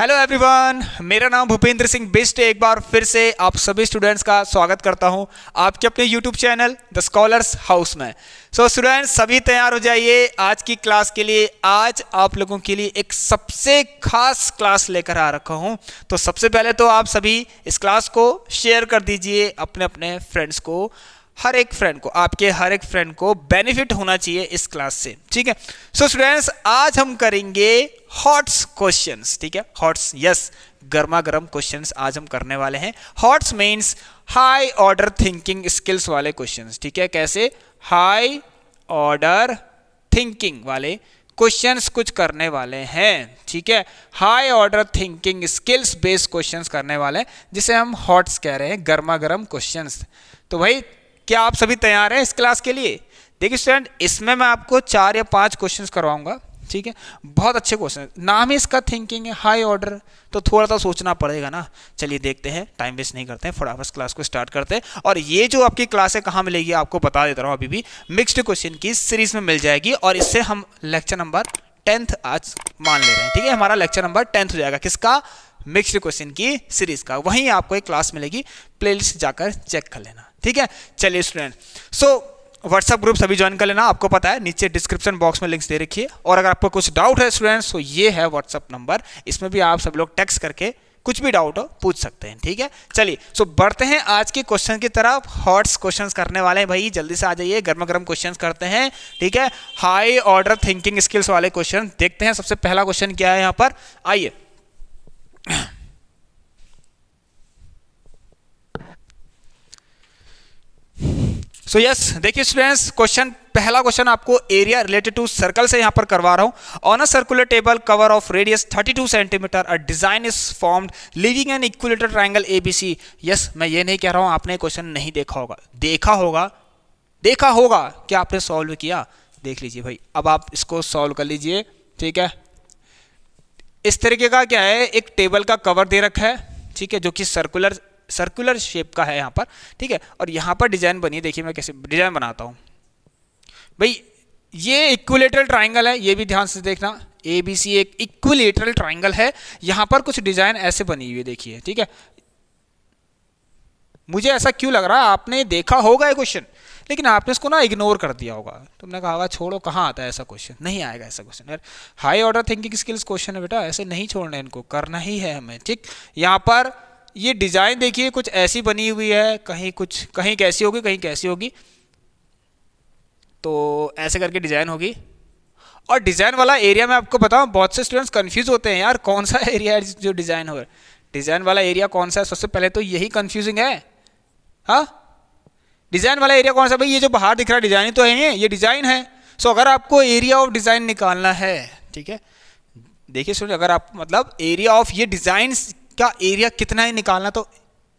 Hello everyone मेरा नाम भूपेंद्र सिंह बिस्ट एक बार फिर से आप सभी स्टूडेंट्स का स्वागत करता हूं आपके अपने YouTube channel the scholars house में सो so, स्टूडेंट्स सभी तैयार हो जाइए आज की क्लास के लिए आज आप लोगों के लिए एक सबसे खास क्लास लेकर आ रखा हूं तो सबसे पहले तो आप सभी इस क्लास को शेयर कर दीजिए अपने अपने फ्रेंड्स को हर एक फ्रेंड को आपके हर एक फ्रेंड को बेनिफिट होना चाहिए इस क्लास से ठीक है सो so, स्टूडेंट्स आज हम करेंगे हॉट्स क्वेश्चंस ठीक है हॉट्स यस गर्मा गर्म क्वेश्चंस आज हम करने वाले हैं HOTS means high order thinking skills वाले क्वेश्चंस ठीक है कैसे हाई ऑर्डर थिंकिंग वाले क्वेश्चंस कुछ करने वाले हैं ठीक है high order thinking skills based questions करने वाले हैं जिसे हम हॉट्स कह रहे हैं गर्मा गर्म क्वेश्चन तो भाई क्या आप सभी तैयार हैं इस क्लास के लिए देखिए स्टूडेंट इसमें मैं आपको चार या पांच क्वेश्चन करवाऊंगा ठीक है बहुत अच्छे क्वेश्चन नाम ही इसका थिंकिंग है हाई ऑर्डर तो थोड़ा सा तो सोचना पड़ेगा ना चलिए देखते हैं टाइम वेस्ट नहीं करते हैं फटाफट क्लास को स्टार्ट करते हैं और ये जो आपकी क्लास है कहाँ मिलेगी आपको बता देता रहा हूँ अभी भी मिक्सड क्वेश्चन की सीरीज में मिल जाएगी और इससे हम लेक्चर नंबर टेंथ आज मान ले रहे हैं ठीक है हमारा लेक्चर नंबर टेंथ हो जाएगा किसका मिक्सड क्वेश्चन की सीरीज का वहीं आपको एक क्लास मिलेगी प्लेलिस्ट जाकर चेक कर लेना ठीक है चलिए स्टूडेंट सो व्हाट्सएप ग्रुप सभी ज्वाइन कर लेना आपको पता है नीचे डिस्क्रिप्शन बॉक्स में लिंक्स दे रखिए और अगर आपको कुछ डाउट है स्टूडेंट्स तो ये है व्हाट्सअप नंबर इसमें भी आप सब लोग टेक्स्ट करके कुछ भी डाउट हो पूछ सकते हैं ठीक है चलिए सो बढ़ते हैं आज के क्वेश्चन की तरफ हॉट्स क्वेश्चन करने वाले हैं भाई जल्दी से आ जाइए गर्मा गर्म क्वेश्चन करते हैं ठीक है हाई ऑर्डर थिंकिंग स्किल्स वाले क्वेश्चन देखते हैं सबसे पहला क्वेश्चन क्या है यहाँ पर आइए सो यस देखिए स्टूडेंट्स क्वेश्चन पहला क्वेश्चन आपको एरिया रिलेटेड टू सर्कल से यहां पर करवा रहा हूं on a circular table cover of radius 32 centimetre a design is formed leaving an equilateral triangle ABC yes मैं ये नहीं कह रहा हूं आपने क्वेश्चन नहीं देखा होगा देखा होगा देखा होगा क्या आपने सॉल्व किया देख लीजिए भाई अब आप इसको सॉल्व कर लीजिए ठीक है इस तरीके का क्या है एक टेबल का कवर दे रखा है ठीक है जो कि सर्कुलर सर्कुलर शेप का है यहाँ पर ठीक है और यहाँ पर डिजाइन बनी है देखिए मैं कैसे डिजाइन बनाता हूँ भाई ये इक्वलेटरल ट्राइंगल है ये भी ध्यान से देखना ए बी सी एक इक्वलेटरल ट्राइंगल है यहाँ पर कुछ डिजाइन ऐसे बनी हुई देखिए ठीक है मुझे ऐसा क्यों लग रहा है आपने देखा होगा ये क्वेश्चन लेकिन आपने इसको ना इग्नोर कर दिया होगा तुमने कहा होगा छोड़ो कहाँ आता है ऐसा क्वेश्चन नहीं आएगा ऐसा क्वेश्चन यार high order thinking skills question है बेटा ऐसे नहीं छोड़ना इनको करना ही है हमें ठीक यहाँ पर ये डिज़ाइन देखिए कुछ ऐसी बनी हुई है कहीं कुछ कहीं कैसी होगी कहीं कैसी होगी तो ऐसे करके डिज़ाइन होगी और डिज़ाइन वाला एरिया मैं आपको बताऊँ बहुत से स्टूडेंट्स कन्फ्यूज होते हैं यार कौन सा एरिया है जो डिज़ाइन हो डिज़ाइन वाला एरिया कौन सा है सबसे पहले तो यही कन्फ्यूजिंग है हाँ डिज़ाइन वाला एरिया कौन सा भाई ये जो बाहर दिख रहा है डिज़ाइन तो है ये डिज़ाइन है सो अगर आपको एरिया ऑफ डिज़ाइन निकालना है ठीक है देखिए सुनिए अगर आप मतलब एरिया ऑफ ये डिज़ाइन उसका एरिया कितना ही निकालना तो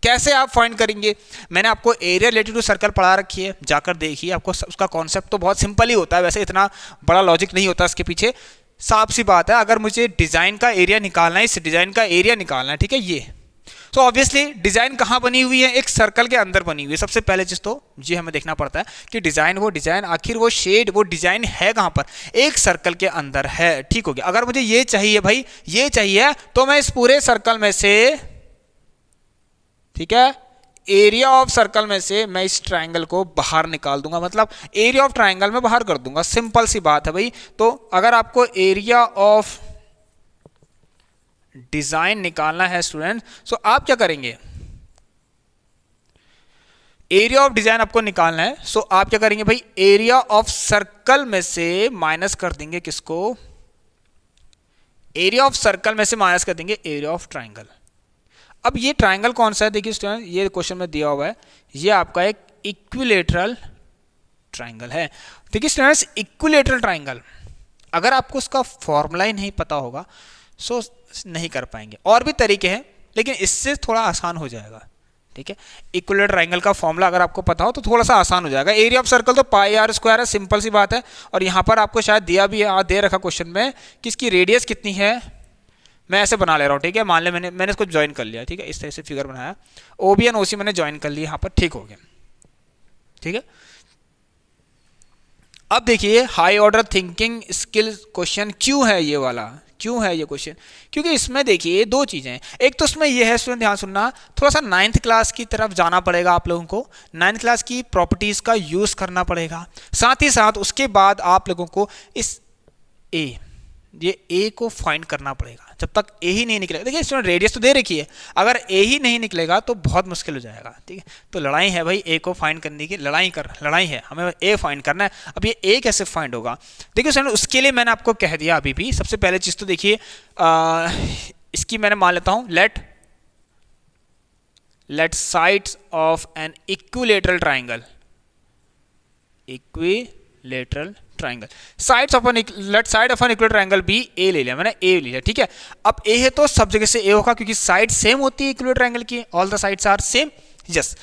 कैसे आप फाइंड करेंगे मैंने आपको एरिया रिलेटेड टू सर्कल पढ़ा रखी है जाकर देखिए आपको उसका कॉन्सेप्ट तो बहुत सिंपल ही होता है वैसे इतना बड़ा लॉजिक नहीं होता इसके पीछे साफ सी बात है अगर मुझे डिज़ाइन का एरिया निकालना है इस डिज़ाइन का एरिया निकालना है ठीक है ये सो ऑब्वियसली डिजाइन कहाँ बनी हुई है एक सर्कल के अंदर बनी हुई है सबसे पहले चीज तो ये हमें देखना पड़ता है कि डिजाइन वो डिजाइन आखिर वो शेड वो डिजाइन है कहाँ पर एक सर्कल के अंदर है ठीक हो गया अगर मुझे ये चाहिए भाई ये चाहिए तो मैं इस पूरे सर्कल में से ठीक है एरिया ऑफ सर्कल में से मैं इस ट्राइंगल को बाहर निकाल दूंगा मतलब एरिया ऑफ ट्राइंगल में बाहर कर दूंगा सिंपल सी बात है भाई तो अगर आपको एरिया ऑफ डिज़ाइन निकालना है स्टूडेंट सो so आप क्या करेंगे एरिया ऑफ डिज़ाइन आपको निकालना है सो so आप क्या करेंगे भाई एरिया ऑफ सर्कल में से माइनस कर देंगे किसको एरिया ऑफ सर्कल में से माइनस कर देंगे एरिया ऑफ ट्राइंगल अब ये ट्राइंगल कौन सा है देखिए स्टूडेंट ये क्वेश्चन में दिया हुआ है ये आपका एक इक्विलेटरल ट्राइंगल है देखिए स्टूडेंट्स इक्विलेटरल ट्राइंगल अगर आपको उसका फॉर्मूला ही नहीं पता होगा सो नहीं कर पाएंगे और भी तरीके हैं लेकिन इससे थोड़ा आसान हो जाएगा ठीक है इक्वलर ट्राइंगल का फॉर्मूला अगर आपको पता हो तो थोड़ा सा आसान हो जाएगा एरिया ऑफ सर्कल तो पाई आर स्क्वायर है सिंपल सी बात है और यहाँ पर आपको शायद दिया भी है दे रखा क्वेश्चन में कि इसकी रेडियस कितनी है मैं ऐसे बना ले रहा हूँ ठीक है मान लिया मैंने मैंने इसको ज्वाइन कर लिया ठीक है इस तरह से फिगर बनाया ओ बी एन ओ सी मैंने ज्वाइन कर लिया यहाँ पर ठीक हो गया ठीक है अब देखिए high order thinking skill question क्यों है ये वाला क्यों है ये क्वेश्चन क्योंकि इसमें देखिए दो चीज़ें एक तो इसमें यह है स्टूडेंट ध्यान सुनना थोड़ा सा नाइन्थ क्लास की तरफ जाना पड़ेगा आप लोगों को नाइन्थ क्लास की प्रॉपर्टीज़ का यूज़ करना पड़ेगा साथ ही साथ उसके बाद आप लोगों को इस ए ये ए को फाइंड करना पड़ेगा जब तक ए ही नहीं निकलेगा देखिए स्टूडेंट रेडियस तो दे रखी है अगर ए ही नहीं निकलेगा तो बहुत मुश्किल हो जाएगा ठीक है तो लड़ाई है भाई ए को फाइंड करने की लड़ाई कर लड़ाई है हमें ए फाइंड करना है अब ये ए कैसे फाइंड होगा देखिए स्टूडेंट उसके लिए मैंने आपको कह दिया अभी भी सबसे पहले चीज़ तो देखिए इसकी मैंने मान लेता हूँ let let sides of an equilateral triangle equilateral triangle sides of an let side of an equal triangle B A ले लिया मैंने ए ले लिया ठीक है अब ए है तो सब जगह से ए होगा क्योंकि साइड सेम होती है इक्वल ट्राइंगल की all the sides are same yes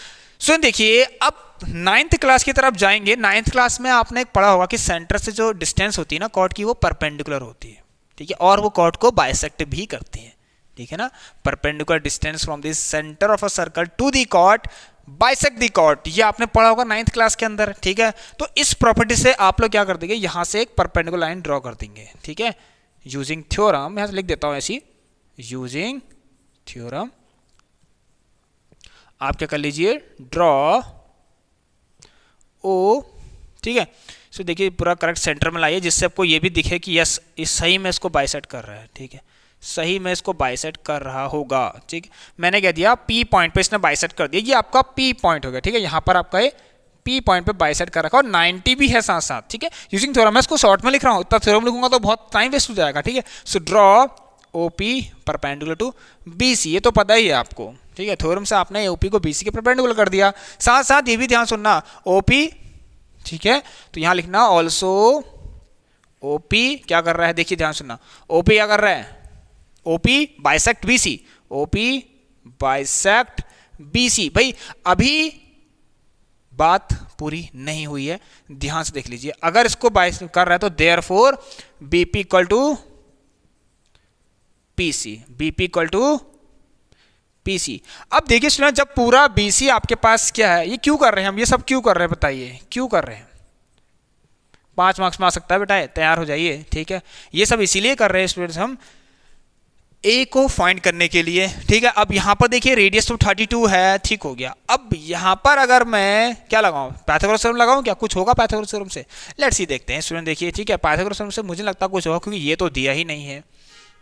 so देखिए अब नाइन्थ क्लास की तरफ जाएंगे नाइन्थ क्लास में आपने पढ़ा होगा कि सेंटर से जो डिस्टेंस होती है ना कॉर्ड की वो परपेंडिकुलर होती है ठीक है और वो कॉर्ड को बायसेक्ट भी करती है ठीक है ना perpendicular distance from this centre of a circle to the chord bisect the chord ये आपने पढ़ा होगा नाइन्थ क्लास के अंदर ठीक है तो इस प्रॉपर्टी से आप लोग क्या कर देंगे यहाँ से एक परपेंडिकुलर लाइन ड्रॉ कर देंगे ठीक है यूजिंग थ्योरम यहाँ से लिख देता हूँ ऐसी यूजिंग थ्योरम आप क्या कर लीजिए ड्रॉ ओ ठीक है सो देखिए पूरा करेक्ट सेंटर में लाइए जिससे आपको ये भी दिखे कि यस इस सही में इसको बाइसेट कर रहा है ठीक है सही में इसको बाइसेट कर रहा होगा ठीक मैंने कह दिया पी पॉइंट पे इसने बाइसेट कर दिया ये आपका पी पॉइंट हो गया ठीक है यहाँ पर आपका ये पी पॉइंट पे बाइसेट कर रखा और 90 भी है साथ साथ ठीक है यूजिंग थ्योरम मैं इसको शॉर्ट में लिख रहा हूँ इतना थ्योरम लिखूंगा तो बहुत टाइम वेस्ट हो जाएगा ठीक है so draw O P perpendicular to B C ये तो पता ही है आपको ठीक है थ्योरम से आपने ओ पी को बी सी के परपेंडुलर कर दिया साथ साथ ये भी ध्यान सुनना ओ पी ठीक है तो यहाँ लिखना ऑल्सो ओ पी क्या कर रहा है देखिए ध्यान सुनना ओ पी क्या कर रहा है OP bisect BC OP bisect BC भाई अभी बात पूरी नहीं हुई है ध्यान से देख लीजिए अगर इसको बाइस कर रहा है तो therefore BP equal to PC BP equal to PC अब देखिए सुना जब पूरा बीसी आपके पास क्या है ये क्यों कर रहे हैं हम ये सब क्यों कर रहे हैं बताइए क्यों कर रहे हैं पांच मार्क्स में आ सकता है बेटा तैयार हो जाइए ठीक है ये सब इसीलिए कर रहे हैं स्टूडेंट्स हम ए को फाइंड करने के लिए ठीक है अब यहाँ पर देखिए रेडियस तो 32 है ठीक हो गया अब यहाँ पर अगर मैं क्या लगाऊँ पैथागोरस थ्योरम लगाऊँ क्या कुछ होगा पैथागोरस थ्योरम से लेट्स सी देखते हैं स्टूडेंट देखिए ठीक है पैथागोरस थ्योरम से मुझे लगता कुछ होगा क्योंकि ये तो दिया ही नहीं है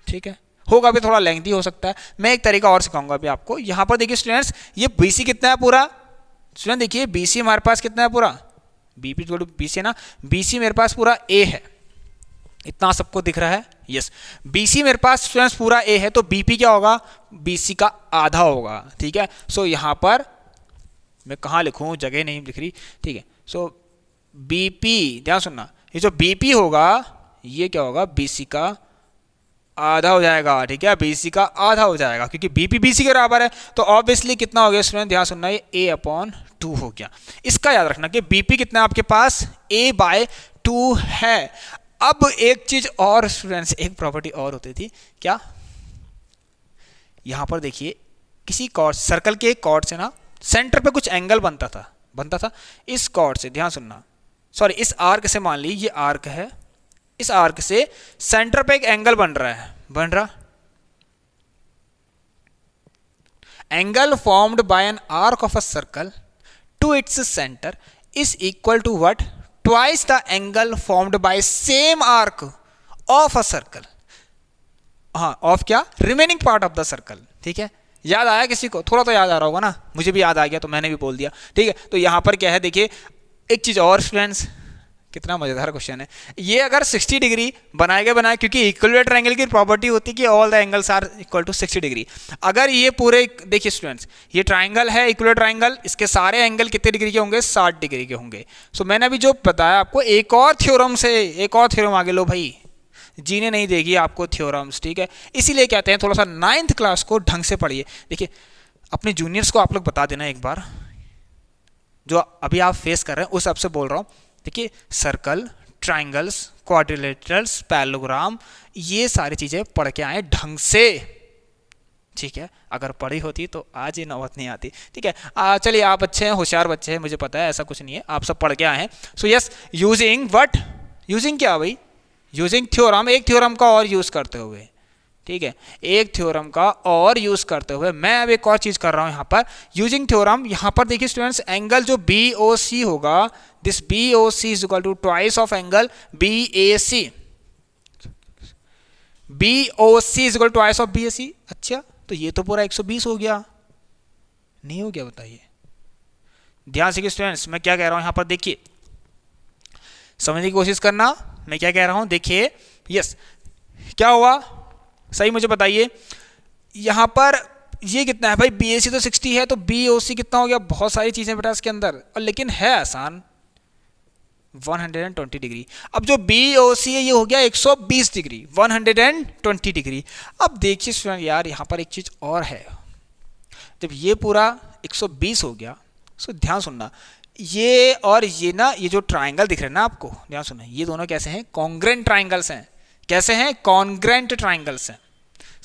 ठीक है होगा भी थोड़ा लेंथी हो सकता है मैं एक तरीका और सिखाऊंगा अभी आपको यहाँ पर देखिए स्टूडेंट्स ये बी कितना है पूरा स्टूडेंट देखिए बी हमारे पास कितना है पूरा बी पी बी है ना बी मेरे पास पूरा ए है इतना सबको दिख रहा है यस बीसी मेरे पास स्टूडेंट्स पूरा ए है तो बीपी क्या होगा बीसी का आधा होगा ठीक है सो so, यहाँ पर मैं कहाँ लिखूँ जगह नहीं लिख रही ठीक है सो पी ध्यान सुनना ये जो पी होगा ये क्या होगा बीसी का आधा हो जाएगा ठीक है बीसी का आधा हो जाएगा क्योंकि बीपी बीसी के बराबर है तो ऑब्वियसली कितना हो गया स्टूडेंट ध्यान सुनना ये ए अपॉन टू हो गया इसका याद रखना कि बीपी कितना है आपके पास ए बाय टू है अब एक चीज और स्टूडेंट्स एक प्रॉपर्टी और होती थी क्या यहां पर देखिए किसी कॉर्ड सर्कल के कॉर्ड से ना सेंटर पे कुछ एंगल बनता था बनता था इस कॉर्ड से ध्यान सुनना सॉरी इस आर्क से मान ली ये आर्क है इस आर्क से सेंटर पे एक एंगल बन रहा है बन रहा angle formed by an arc of a circle to its centre is equal to what twice the angle formed by same arc of a circle हाँ ऑफ क्या remaining part of the circle ठीक है याद आया किसी को थोड़ा तो याद आ रहा होगा ना मुझे भी याद आ गया तो मैंने भी बोल दिया ठीक है तो यहां पर क्या है देखिए एक चीज़ और स्टूडेंट्स कितना मजेदार क्वेश्चन है ये अगर 60 डिग्री बनाए गए बनाए क्योंकि इक्वलेटर एंगल की प्रॉपर्टी होती है कि all the angles are equal to 60 degree अगर ये पूरे देखिए स्टूडेंट्स ये ट्राइंगल है इक्वलेट ट्राइंगल इसके सारे एंगल कितने डिग्री के होंगे 60 डिग्री के होंगे सो so, मैंने अभी जो बताया आपको एक और थ्योरम से एक और थ्योरम आगे लो भाई जीने नहीं देगी आपको थ्योरम्स ठीक है इसीलिए कहते हैं थोड़ा सा नाइन्थ क्लास को ढंग से पढ़िए देखिए अपने जूनियर्स को आप लोग बता देना एक बार जो अभी आप फेस कर रहे हैं उस से बोल रहा हूँ देखिए सर्कल ट्राइंगल्स क्वाड्रिलेटरल्स पैलोग्राम ये सारी चीज़ें पढ़ के आए ढंग से ठीक है अगर पढ़ी होती तो आज ये नौबत नहीं आती ठीक है चलिए आप अच्छे हैं होशियार बच्चे हैं मुझे पता है ऐसा कुछ नहीं है आप सब पढ़ के आए हैं so yes using what using क्या भाई यूजिंग थ्योरम एक थ्योरम का और यूज़ करते हुए ठीक है एक थ्योरम का और यूज़ करते हुए मैं अब एक और चीज़ कर रहा हूं यहां पर यूजिंग थ्योरम यहां पर देखिए स्टूडेंट्स एंगल जो बी ओ सी होगा this B O C is equal to twice of angle B A C B O C is equal twice of B A C अच्छा तो ये तो पूरा 120 हो गया नहीं हो गया बताइए ध्यान से स्टूडेंट्स मैं क्या कह रहा हूं यहां पर देखिए समझने की कोशिश करना मैं क्या कह रहा हूं देखिए यस क्या हुआ सही मुझे बताइए यहाँ पर ये कितना है भाई बी तो सिक्सटी है तो बी कितना हो गया बहुत सारी चीज़ें बेटा इसके अंदर और लेकिन है आसान 120 डिग्री अब जो बी ओ सी है ये हो गया 120 डिग्री 120 डिग्री अब देखिए स्टूडेंट यार यहाँ पर एक चीज़ और है जब ये पूरा 120 हो गया सो ध्यान सुनना ये और ये ना ये जो ट्राइंगल दिख रहे हैं ना आपको ध्यान सुनना ये दोनों कैसे हैं कॉन्ग्रेंट ट्राइंगल्स हैं कैसे हैं कॉन्ग्रेंट ट्राइंगल्स हैं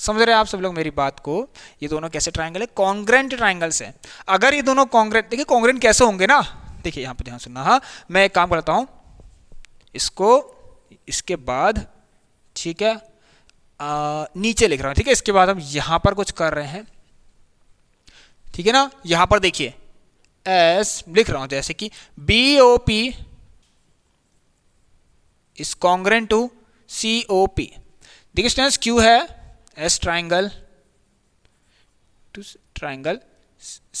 समझ रहे हैं आप सब लोग मेरी बात को ये दोनों कैसे ट्राइंगल है कॉन्ग्रेंट ट्राइंगल्स हैं अगर ये दोनों कॉन्ग्रेंट देखिए कॉन्ग्रेंट कैसे होंगे ना देखिए यहाँ पर ध्यान सुनना हाँ मैं एक काम करता हूँ इसको इसके बाद ठीक है आ, नीचे लिख रहा हूँ ठीक है इसके बाद हम यहाँ पर कुछ कर रहे हैं ठीक है ना यहाँ पर देखिए एस लिख रहा हूँ जैसे कि B O P is congruent to C O P देखिए स्टूडेंट्स क्यू है S triangle to triangle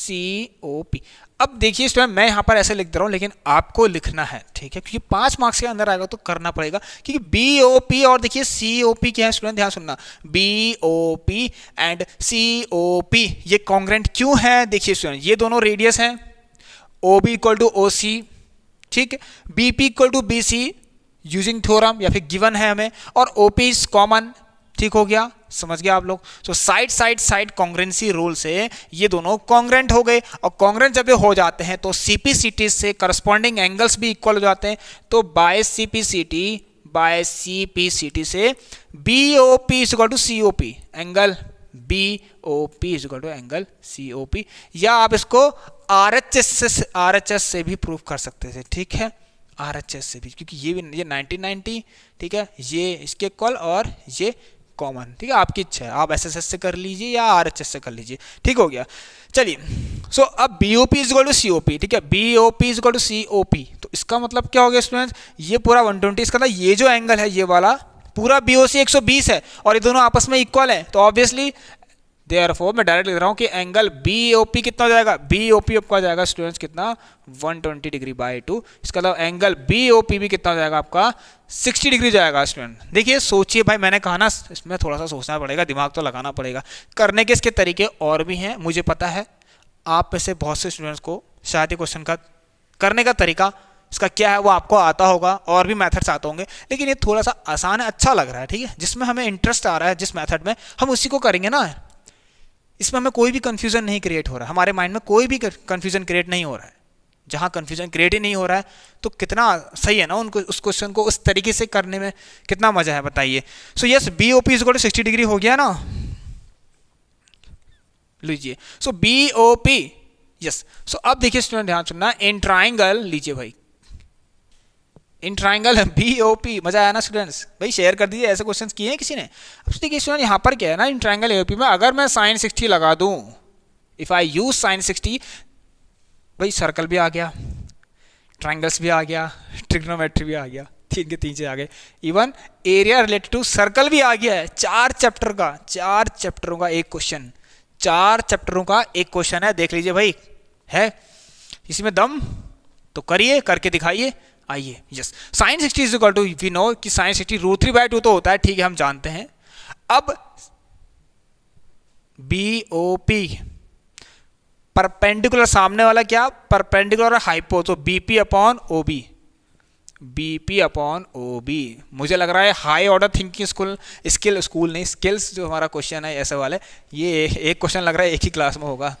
C O P अब देखिए स्टूडेंट मैं यहाँ पर ऐसे लिख दे रहा हूँ लेकिन आपको लिखना है ठीक है क्योंकि पाँच मार्क्स के अंदर आएगा तो करना पड़ेगा क्योंकि बी ओ पी और देखिए सी ओ पी क्या है स्टूडेंट ध्यान सुनना B O P and C O P ये कॉन्ग्रेंट क्यों है देखिए स्टूडेंट ये दोनों रेडियस हैं O B equal to O C ठीक B P equal to B C using theorem या फिर गिवन है हमें और इज कॉमन ठीक हो गया समझ गया आप लोग so side side side congruency rule से ये दोनों कांग्रेंट हो गए और कॉन्ग्रेंट जब ये हो जाते हैं तो सीपीसीटी से करस्पॉन्डिंग एंगल्स भी इक्वल हो जाते हैं तो बाय सीपीसीटी बाय सीपीसीटी से B O P is equal to C O P angle B O P is to angle C O P या आप इसको आर एच एस से आर एच एस से भी प्रूफ कर सकते थे ठीक है आर एच एस से भी क्योंकि ये भी ये नाइनटीन ठीक है ये इसके कॉल और ये कॉमन ठीक है आपकी इच्छा है आप एस एस एस से कर लीजिए या आर एच एस से कर लीजिए ठीक हो गया चलिए सो so, अब B O P is equal to C O P ठीक है B O P is equal to C O P तो इसका मतलब क्या हो गया स्टूडेंट्स ये पूरा वन ट्वेंटी इसका मतलब ये जो एंगल है ये वाला पूरा बी ओ सी एक सौ बीस है और ये दोनों आपस में इक्वल है तो ऑब्वियसली फोर मैं डायरेक्ट लिख रहा हूँ कि एंगल बी ओ पी कितना हो जाएगा बी ओ पी आपका जाएगा स्टूडेंट्स कितना 120 डिग्री बाय टू इसके अलावा एंगल बी ओ पी भी कितना हो जाएगा आपका 60 डिग्री जाएगा स्टूडेंट देखिए सोचिए भाई मैंने कहा ना इसमें थोड़ा सा सोचना पड़ेगा दिमाग तो लगाना पड़ेगा करने के इसके तरीके और भी हैं मुझे पता है आप में से बहुत से स्टूडेंट्स को शायद ही क्वेश्चन का करने का तरीका इसका क्या है वो आपको आता होगा और भी मेथड्स आते होंगे लेकिन ये थोड़ा सा आसान है अच्छा लग रहा है ठीक है जिसमें हमें इंटरेस्ट आ रहा है जिस मेथड में हम उसी को करेंगे ना इसमें हमें कोई भी कन्फ्यूज़न नहीं क्रिएट हो रहा है हमारे माइंड में कोई भी कन्फ्यूज़न क्रिएट नहीं हो रहा है जहाँ कन्फ्यूज़न क्रिएट ही नहीं हो रहा है तो कितना सही है ना उनको उस क्वेश्चन को उस तरीके से करने में कितना मज़ा है बताइए so yes B O P is equal sixty degree हो गया ना लीजिए so B O P yes so अब देखिए स्टूडेंट ध्यान सुनना इन ट्राइंगल लीजिए भाई in triangle B O P मजा आया ना स्टूडेंट्स भाई शेयर कर दीजिए ऐसे क्वेश्चन किए हैं किसी ने अब देखिए स्टूडेंट यहाँ पर क्या है ना in triangle A O P में अगर मैं साइन सिक्सटी लगा दूँ if I use sine sixty भाई सर्कल भी आ गया ट्राइंगल्स भी आ गया ट्रिग्नोमेट्री भी आ गया तीन के तीन से आ गए even area related to circle भी आ गया है चार चैप्टर का चार चैप्टरों का एक क्वेश्चन चार चैप्टरों का एक क्वेश्चन है देख लीजिए भाई है इसी में दम तो करिए करके दिखाइए आइए yes sine sixty is equal to we know कि sine sixty root three by two तो होता है ठीक है हम जानते हैं अब बी ओ पी परपेंडिकुलर सामने वाला क्या परपेंडिकुलर हाइपो तो B P upon O B B P upon O B मुझे लग रहा है high order thinking school skill school नहीं स्किल्स जो हमारा क्वेश्चन है ऐसे वाले ये एक क्वेश्चन लग रहा है एक ही क्लास में होगा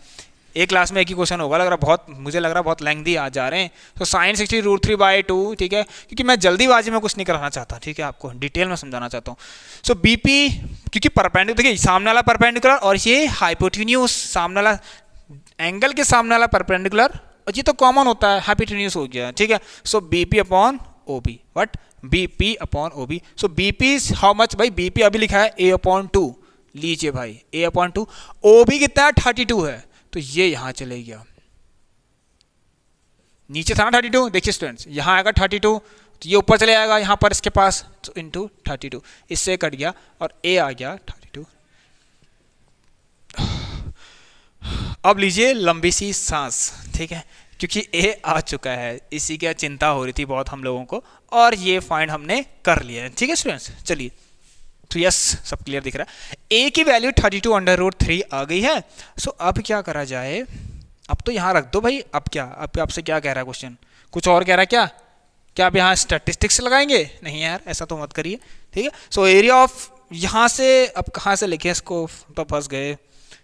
एक क्लास में एक ही क्वेश्चन होगा लग रहा बहुत मुझे लग रहा बहुत लेंदी आ जा रहे हैं तो sine sixty root three by two ठीक है क्योंकि मैं जल्दीबाजी में कुछ नहीं कराना चाहता ठीक है आपको डिटेल में समझाना चाहता हूँ सो बी पी क्योंकि परपेंडिकुलर देखिए सामने वाला परपेंडिकुलर और ये हाइपोटिन्यूस सामने वाला एंगल के सामने वाला परपेंडिकुलर और ये तो कॉमन होता है हाइपोटिन्यूस हो गया ठीक है so B P upon O B what B P upon O B so B P how much भाई बी पी अभी लिखा है ए अपॉन टू लीजिए भाई A upon two O B कितना है थर्टी टू है तो ये यहाँ चले गया नीचे था ना थर्टी टू देखिए स्टूडेंट्स यहाँ आएगा थर्टी टू तो ये ऊपर चले आएगा यहाँ पर इसके पास तो इंटू थर्टी टू इससे कट गया और ए आ गया थर्टी टू अब लीजिए लंबी सी सांस ठीक है क्योंकि ए आ चुका है इसी की चिंता हो रही थी बहुत हम लोगों को और ये फाइंड हमने कर लिया है ठीक है स्टूडेंट्स चलिए तो यस सब क्लियर दिख रहा है ए की value thirty two under root three आ गई है सो so, अब क्या करा जाए अब तो यहाँ रख दो भाई अब क्या अब आपसे क्या कह रहा है क्वेश्चन कुछ और कह रहा है क्या क्या आप यहाँ स्टैटिस्टिक्स लगाएंगे नहीं यार ऐसा तो मत करिए ठीक है सो एरिया ऑफ यहाँ से अब कहाँ से लिखे इसको तो फंस गए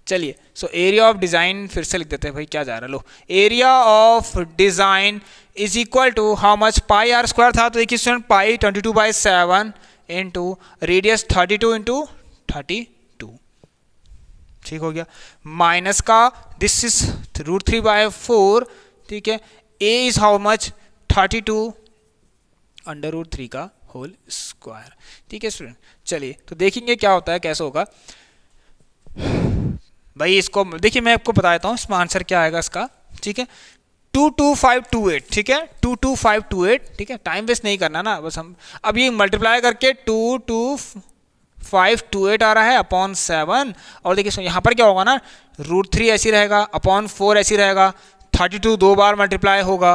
चलिए सो एरिया ऑफ डिज़ाइन फिर से लिख देते हैं भाई क्या जा रहा है लो area of design is equal to how much pi r square था तो एक student pi twenty two by seven into radius thirty two into thirty two ठीक हो गया माइनस का this is root three by four ठीक है A is how much thirty two under root three का होल स्क्वायर ठीक है student चलिए तो देखेंगे क्या होता है कैसे होगा भाई इसको देखिए मैं आपको बता देता हूँ इसमें आंसर क्या आएगा इसका ठीक है two two five two eight ठीक है two two five two eight ठीक है टाइम वेस्ट नहीं करना ना बस हम अब ये मल्टीप्लाई करके two two five two eight आ रहा है अपॉन सेवन और देखिए यहाँ पर क्या होगा ना रूट थ्री ऐसी रहेगा अपॉन फोर ऐसी रहेगा थर्टी टू दो बार मल्टीप्लाई होगा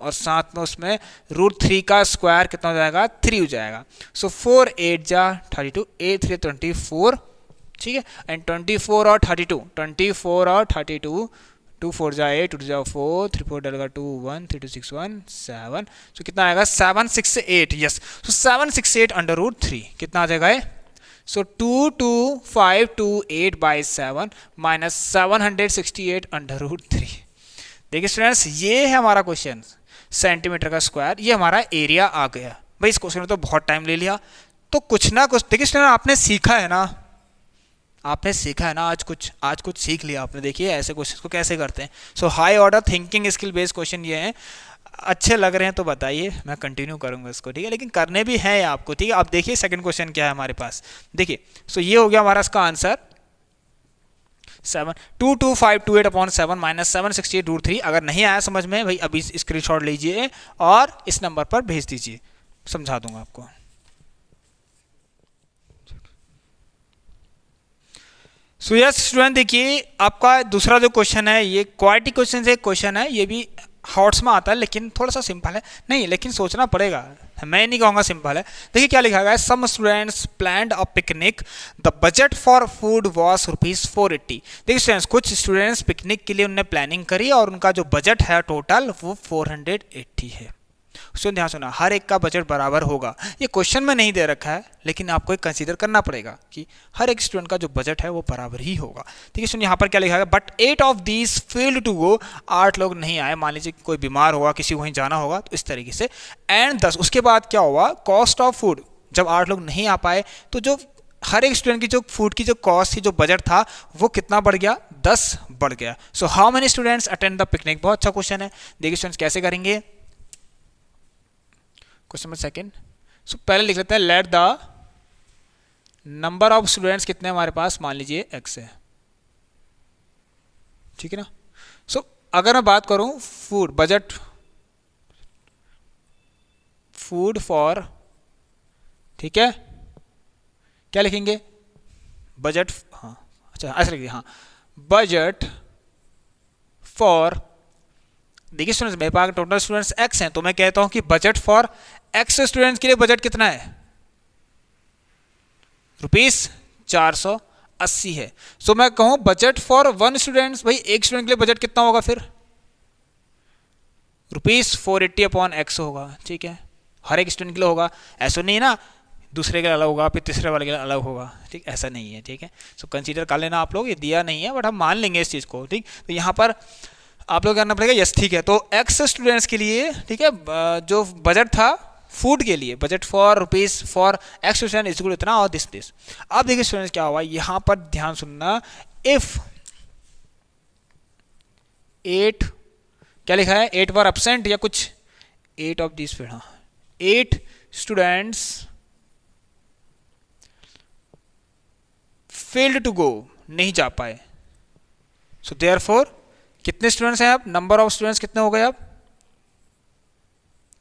और साथ में उसमें रूट थ्री का स्क्वायर कितना हो जाएगा थ्री हो जाएगा सो फोर एट जा thirty two eight three twenty four ठीक है एंड ट्वेंटी फोर और थर्टी टू ट्वेंटी फोर और थर्टी टू टू फोर जा एट टू जाओ फोर थ्री फोर डलेगा two one three two six one seven so कितना आएगा seven six eight yes so seven six eight under root three कितना आ जाएगा ये so two two five two eight by seven minus seven hundred sixty eight under root three देखिए students ये है हमारा क्वेश्चन सेंटीमीटर का स्क्वायर ये हमारा एरिया आ गया भाई इस क्वेश्चन में तो बहुत टाइम ले लिया तो कुछ ना कुछ देखिए स्टूडेंट आपने सीखा है ना आपने सीखा है ना आज कुछ आज कुछ सीख लिया आपने देखिए ऐसे क्वेश्चन को कैसे करते हैं so high order thinking skill based question ये हैं अच्छे लग रहे हैं तो बताइए मैं कंटिन्यू करूंगा इसको ठीक है लेकिन करने भी हैं आपको ठीक है आप देखिए सेकंड क्वेश्चन क्या है हमारे पास देखिए सो ये हो गया हमारा इसका answer seven two two five two eight upon seven minus seven sixty eight root three अगर नहीं आया समझ में भाई अभी स्क्रीनशॉट लीजिए और इस नंबर पर भेज दीजिए समझा दूंगा आपको सो यस स्टूडेंट देखिए आपका दूसरा जो क्वेश्चन है ये क्वालिटी क्वेश्चन से क्वेश्चन है ये भी हॉट्स में आता है लेकिन थोड़ा सा सिंपल है नहीं लेकिन सोचना पड़ेगा मैं नहीं कहूँगा सिंपल है देखिए क्या लिखा गया है some students plan a picnic the budget for food was rupees four eighty देखिए स्टूडेंट्स कुछ स्टूडेंट्स पिकनिक के लिए उनने प्लानिंग करी और उनका जो बजट है टोटल वो फोर हंड्रेड एट्टी है उसको ध्यान सुना हर एक का बजट बराबर होगा ये क्वेश्चन में नहीं दे रखा है लेकिन आपको एक कंसिडर करना पड़ेगा कि हर एक स्टूडेंट का जो बजट है वो बराबर ही होगा ठीक है सुनिए यहाँ पर क्या लिखा है but eight of these failed to go आठ लोग नहीं आए मान लीजिए कोई बीमार होगा किसी को वहीं जाना होगा तो इस तरीके से एंड दस उसके बाद क्या हुआ कॉस्ट ऑफ फूड जब आठ लोग नहीं आ पाए तो जो हर एक स्टूडेंट की जो फूड की जो कॉस्ट थी जो बजट था वो कितना बढ़ गया दस बढ़ गया so how many students attend the picnic बहुत अच्छा क्वेश्चन है देखिए स्टूडेंट्स कैसे करेंगे क्वेश्चन नंबर सेकेंड सो पहले लिख लेते हैं let the number of students कितने हमारे पास मान लीजिए एक्स है ठीक है ना सो so, अगर मैं बात करूं फूड बजट फूड फॉर ठीक है क्या लिखेंगे बजट हाँ अच्छा ऐसा लिखिए हाँ बजट फॉर देखिए स्टूडेंट्स मेरे पास टोटल स्टूडेंट्स एक्स हैं तो मैं कहता हूँ कि बजट फॉर एक्स स्टूडेंट्स के लिए बजट कितना है रुपीज चार सौ अस्सी है सो so, मैं कहूं बजट फॉर वन स्टूडेंट्स भाई एक स्टूडेंट के लिए बजट कितना होगा फिर rupees four eighty upon x होगा ठीक है हर एक स्टूडेंट के लिए होगा ऐसा नहीं ना दूसरे के लिए अलग होगा फिर तीसरे वाले के लिए अलग होगा ठीक ऐसा नहीं है ठीक है सो so, कंसीडर कर लेना आप लोग ये दिया नहीं है बट हम मान लेंगे इस चीज़ को ठीक तो यहाँ पर आप लोग करना पड़ेगा यस ठीक है तो एक्स स्टूडेंट्स के लिए ठीक है जो बजट था फूड के लिए budget for rupees for x student is इतना और दिस दिस अब देखिए स्टूडेंट क्या हुआ यहां पर ध्यान सुनना इफ़ एट क्या लिखा है एट बार एबसेंट या कुछ एट ऑफ दिस फिर हाँ eight students failed to go नहीं जा पाए सो देयर फोर कितने स्टूडेंट्स हैं आप नंबर ऑफ स्टूडेंट्स कितने हो गए आप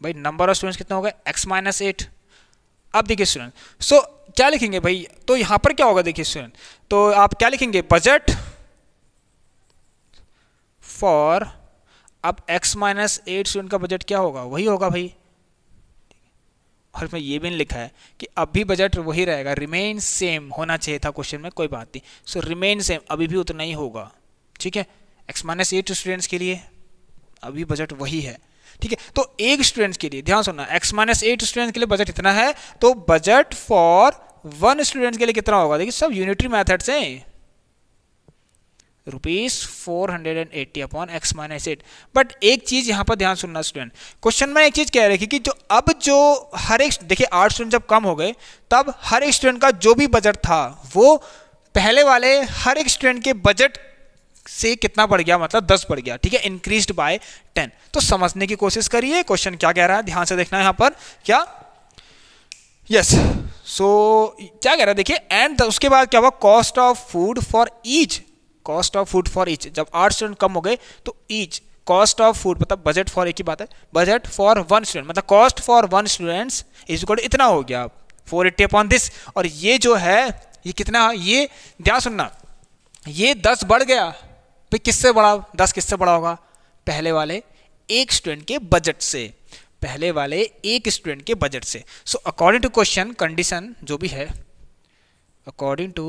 भाई नंबर ऑफ स्टूडेंट्स कितना होगा एक्स माइनस एट अब देखिए स्टूडेंट सो क्या लिखेंगे भाई तो यहां पर क्या होगा देखिए स्टूडेंट तो आप क्या लिखेंगे बजट फॉर अब x माइनस एट स्टूडेंट का बजट क्या होगा वही होगा भाई और इसमें ये भी नहीं लिखा है कि अब भी बजट वही रहेगा रिमेन सेम होना चाहिए था क्वेश्चन में कोई बात नहीं सो रिमेन सेम अभी भी उतना ही होगा ठीक है एक्स माइनस एट स्टूडेंट्स के लिए अभी बजट वही है ठीक है तो एक स्टूडेंट के लिए ध्यान सुनना एक्स माइनस एट स्टूडेंट के लिए बजट इतना है तो बजट फॉर वन स्टूडेंट के लिए कितना होगा देखिए सब यूनिटरी मैथड से rupees four hundred and eighty upon x minus eight but एक चीज़ यहां पर ध्यान सुनना स्टूडेंट क्वेश्चन में एक चीज़ कह रही थी कि जो अब जो हर एक देखिए आठ स्टूडेंट जब कम हो गए तब हर एक स्टूडेंट का जो भी बजट था वो पहले वाले हर एक स्टूडेंट के बजट से कितना बढ़ गया मतलब दस बढ़ गया ठीक है इंक्रीज बाय टेन तो समझने की कोशिश करिए क्वेश्चन क्या कह रहा है ध्यान से देखना यहां पर क्या यस सो so, क्या कह रहा है देखिए एंड उसके बाद क्या हुआ cost of food for each cost of food for each जब आठ स्टूडेंट कम हो गए तो ईच कॉस्ट ऑफ फूड मतलब बजट फॉर एक ही बात है बजट फॉर वन स्टूडेंट मतलब cost for one student is equal इतना हो गया फोर एट्टी अपॉन दिस और ये जो है ये कितना है ये ध्यान सुनना ये दस बढ़ गया भाई किससे बड़ा दस किससे बड़ा होगा पहले वाले एक स्टूडेंट के बजट से पहले वाले एक स्टूडेंट के बजट से so according to question condition जो भी है अकॉर्डिंग टू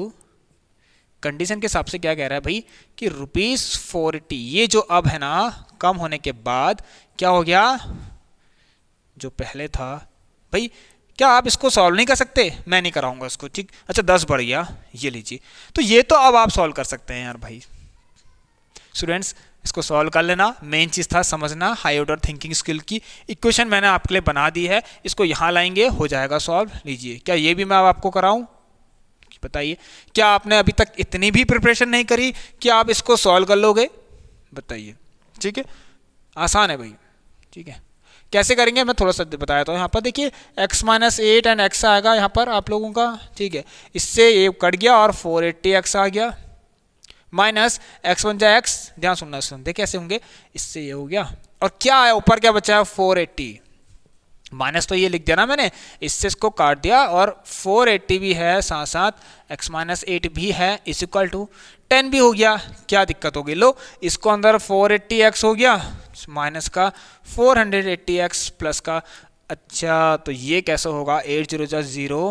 कंडीशन के हिसाब से क्या कह रहा है भाई कि रुपीज़ फोर्टी ये जो अब है ना कम होने के बाद क्या हो गया जो पहले था भाई क्या आप इसको सॉल्व नहीं कर सकते मैं नहीं कराऊंगा इसको ठीक अच्छा दस बढ़ गया ये लीजिए तो ये तो अब आप सॉल्व कर सकते हैं यार भाई स्टूडेंट्स इसको सॉल्व कर लेना मेन चीज़ था समझना हाई ऑर्डर थिंकिंग स्किल की इक्वेशन मैंने आपके लिए बना दी है इसको यहाँ लाएंगे हो जाएगा सॉल्व लीजिए क्या ये भी मैं आपको कराऊँ बताइए क्या आपने अभी तक इतनी भी प्रिपरेशन नहीं करी कि आप इसको सॉल्व कर लोगे बताइए ठीक है आसान है भाई ठीक है कैसे करेंगे मैं थोड़ा सा बताया था यहाँ पर देखिए x minus eight and x आएगा यहाँ पर आप लोगों का ठीक है इससे ये कट गया और फोर एट्टी एक्स आ गया माइनस एक्स वन जाए एक्स ध्यान सुनना सुन देखिए ऐसे होंगे इससे ये हो गया और क्या है ऊपर क्या बचा है फोर एट्टी माइनस तो ये लिख दिया ना मैंने इससे इसको काट दिया और 480 भी है साथ साथ एक्स माइनस एट भी है इज इक्वल टू टेन भी हो गया क्या दिक्कत हो गई लो इसको अंदर 480x हो गया माइनस का 480x प्लस का अच्छा तो ये कैसे होगा eight zero zero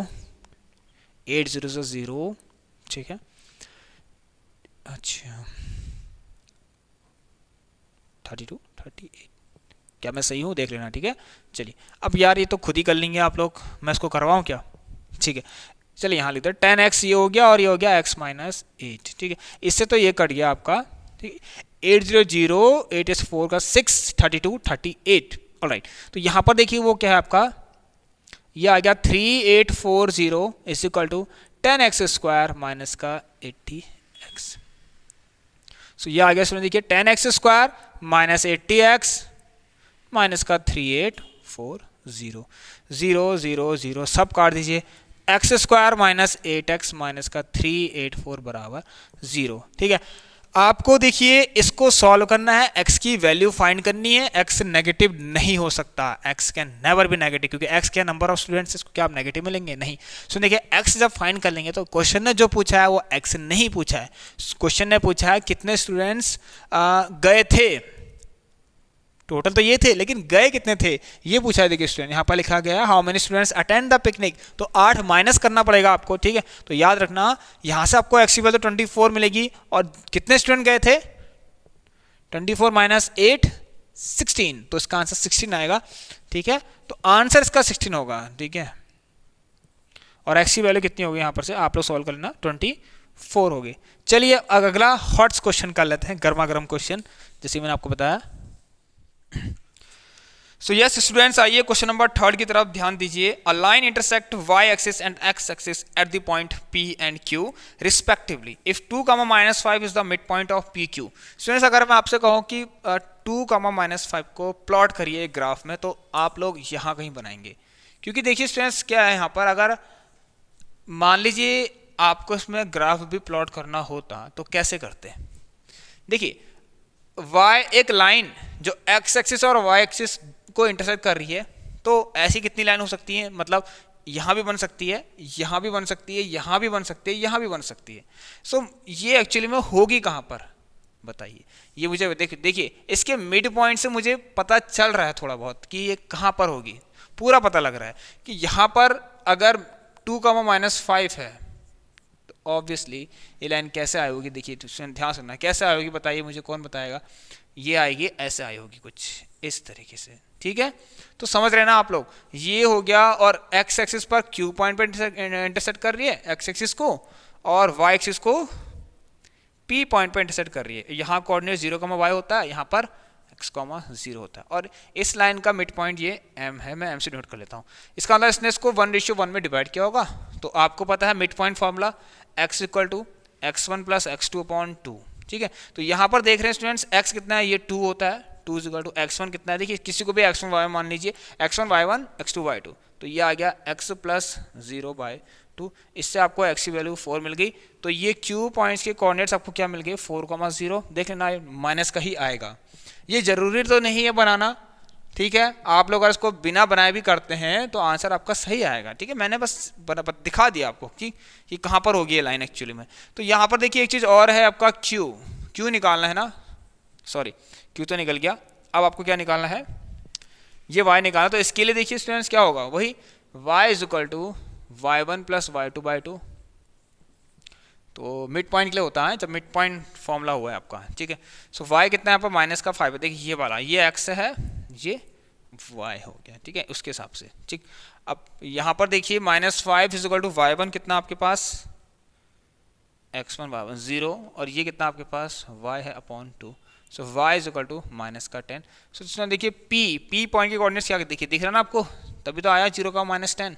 eight zero zero ठीक है अच्छा थर्टी टू थर्टी एट क्या मैं सही हूँ देख लेना ठीक है चलिए अब यार ये तो खुद ही कर लेंगे आप लोग मैं इसको करवाऊँ क्या ठीक है चलिए यहाँ लिखते हैं टेन एक्स ये हो गया और ये हो गया एक्स माइनस एट ठीक है इससे तो ये कट गया आपका ठीक है eight zero zero eight as four का six thirty two thirty eight और राइट तो यहाँ पर देखिए वो क्या है आपका ये आ गया three eight four zero is equal to ten x square minus का एट्टी सो ये आगे इसमें देखिए ten x square minus eighty x minus का three eight four zero zero zero zero सब काट दीजिए x square minus eight x minus का थ्री एट फोर बराबर ज़ीरो ठीक है आपको देखिए इसको सॉल्व करना है x की वैल्यू फाइंड करनी है x नेगेटिव नहीं हो सकता x कैन नेवर भी नेगेटिव क्योंकि x क्या नंबर ऑफ स्टूडेंट्स इसको क्या आप नेगेटिव मिलेंगे नहीं सो so, देखिए x जब फाइंड कर लेंगे तो क्वेश्चन ने जो पूछा है वो x नहीं पूछा है क्वेश्चन ने पूछा है कितने स्टूडेंट्स गए थे टोटल तो ये थे लेकिन गए कितने थे ये पूछा है देखिए स्टूडेंट यहाँ पर लिखा गया how many students attend the picnic तो आठ माइनस करना पड़ेगा आपको ठीक है तो याद रखना यहाँ से आपको एक्सी वैल्यू ट्वेंटी फोर मिलेगी और कितने स्टूडेंट गए थे twenty four minus eight sixteen तो इसका आंसर सिक्सटीन आएगा ठीक है तो आंसर इसका सिक्सटीन होगा ठीक है और एक्सी वैल्यू कितनी होगी यहाँ पर से आप लोग सॉल्व कर लेना ट्वेंटी फोर होगी चलिए अगला हॉट्स क्वेश्चन कर लेते हैं गर्मा गर्म क्वेश्चन जैसे मैंने आपको बताया सो यस स्टूडेंट्स आइए क्वेश्चन नंबर थर्ड की तरफ ध्यान दीजिए a line intersect y axis and x axis at the point P and Q respectively if two comma minus five is the mid point of P Q students अगर मैं आपसे कहूँ कि two comma minus five को plot करिए graph में तो आप लोग यहाँ कहीं बनाएंगे क्योंकि देखिए स्टूडेंट्स क्या है यहाँ पर अगर मान लीजिए आपको इसमें ग्राफ भी प्लॉट करना होता तो कैसे करते हैं देखिए वाई एक लाइन जो एक्स एक्सिस और वाई एक्सिस को इंटरसेक्ट कर रही है तो ऐसी कितनी लाइन हो सकती है मतलब यहाँ भी बन सकती है यहाँ भी बन सकती है यहाँ भी बन सकती है यहाँ भी बन सकती है सो so, ये एक्चुअली में होगी कहाँ पर बताइए ये मुझे देखिए देखिए इसके मिड पॉइंट से मुझे पता चल रहा है थोड़ा बहुत कि ये कहाँ पर होगी पूरा पता लग रहा है कि यहाँ पर अगर टू का माइनस फाइव है ऑब्वियसली ये लाइन कैसे आई होगी देखिए तो ध्यान रखना कैसे आई होगी बताइए मुझे कौन बताएगा ये आएगी ऐसे आई होगी कुछ इस तरीके से ठीक है तो समझ रहे ना आप लोग ये हो गया और एक्स एक्सिस पर क्यू पॉइंट पर इंटरसेट कर रही है एक्स एक्सिस को और वाई एक्सिस को पी पॉइंट पर इंटरसेट कर रही है यहाँ कोऑर्डिनेट जीरो कमा वाई होता है यहाँ पर एक्स कॉमा जीरो होता है और इस लाइन का मिड पॉइंट ये एम है मैं एम से नोट कर लेता हूँ इसका मतलब इसने इसको वन रेशियो वन में डिवाइड किया होगा तो आपको पता है mid point formula x equal to x one plus x two upon two ठीक है तो यहाँ पर देख रहे हैं स्टूडेंट्स एक्स कितना है ये टू होता है two equal to x one कितना है देखिए किसी को भी एक्स वन वाई मान लीजिए x one y one x two y two तो ये आ गया x plus zero by two इससे आपको एक्स की वैल्यू फोर मिल गई तो ये क्यू पॉइंट्स के कॉर्डिनेट्स आपको क्या मिल गए फोर कॉमा जीरो देख लेना माइनस का ही आएगा ये जरूरी तो नहीं है बनाना ठीक है आप लोग अगर इसको बिना बनाए भी करते हैं तो आंसर आपका सही आएगा ठीक है मैंने बस दिखा दिया आपको कि कि कहाँ पर होगी ये लाइन एक्चुअली में तो यहाँ पर देखिए एक चीज़ और है आपका क्यू क्यू निकालना है ना सॉरी क्यू तो निकल गया अब आपको क्या निकालना है ये वाई निकालना तो इसके लिए देखिए स्टूडेंट्स क्या होगा वही y is equal to y one plus y two by two तो मिड पॉइंट के लिए होता है जब मिड पॉइंट फॉर्मूला हुआ है आपका ठीक है सो वाई कितना है आपका माइनस का फाइव है देखिए ये वाला ये एक्स है ये वाई हो गया ठीक है उसके हिसाब से ठीक अब यहाँ पर देखिए minus five equal to y one कितना आपके पास x one y one zero और ये कितना आपके पास वाई है upon two so y equal to minus का टेन सो जिसने देखिए पी पी पॉइंट के कोऑर्डिनेट्स क्या देखिए दिख रहा ना आपको तभी तो आया जीरो का माइनस टेन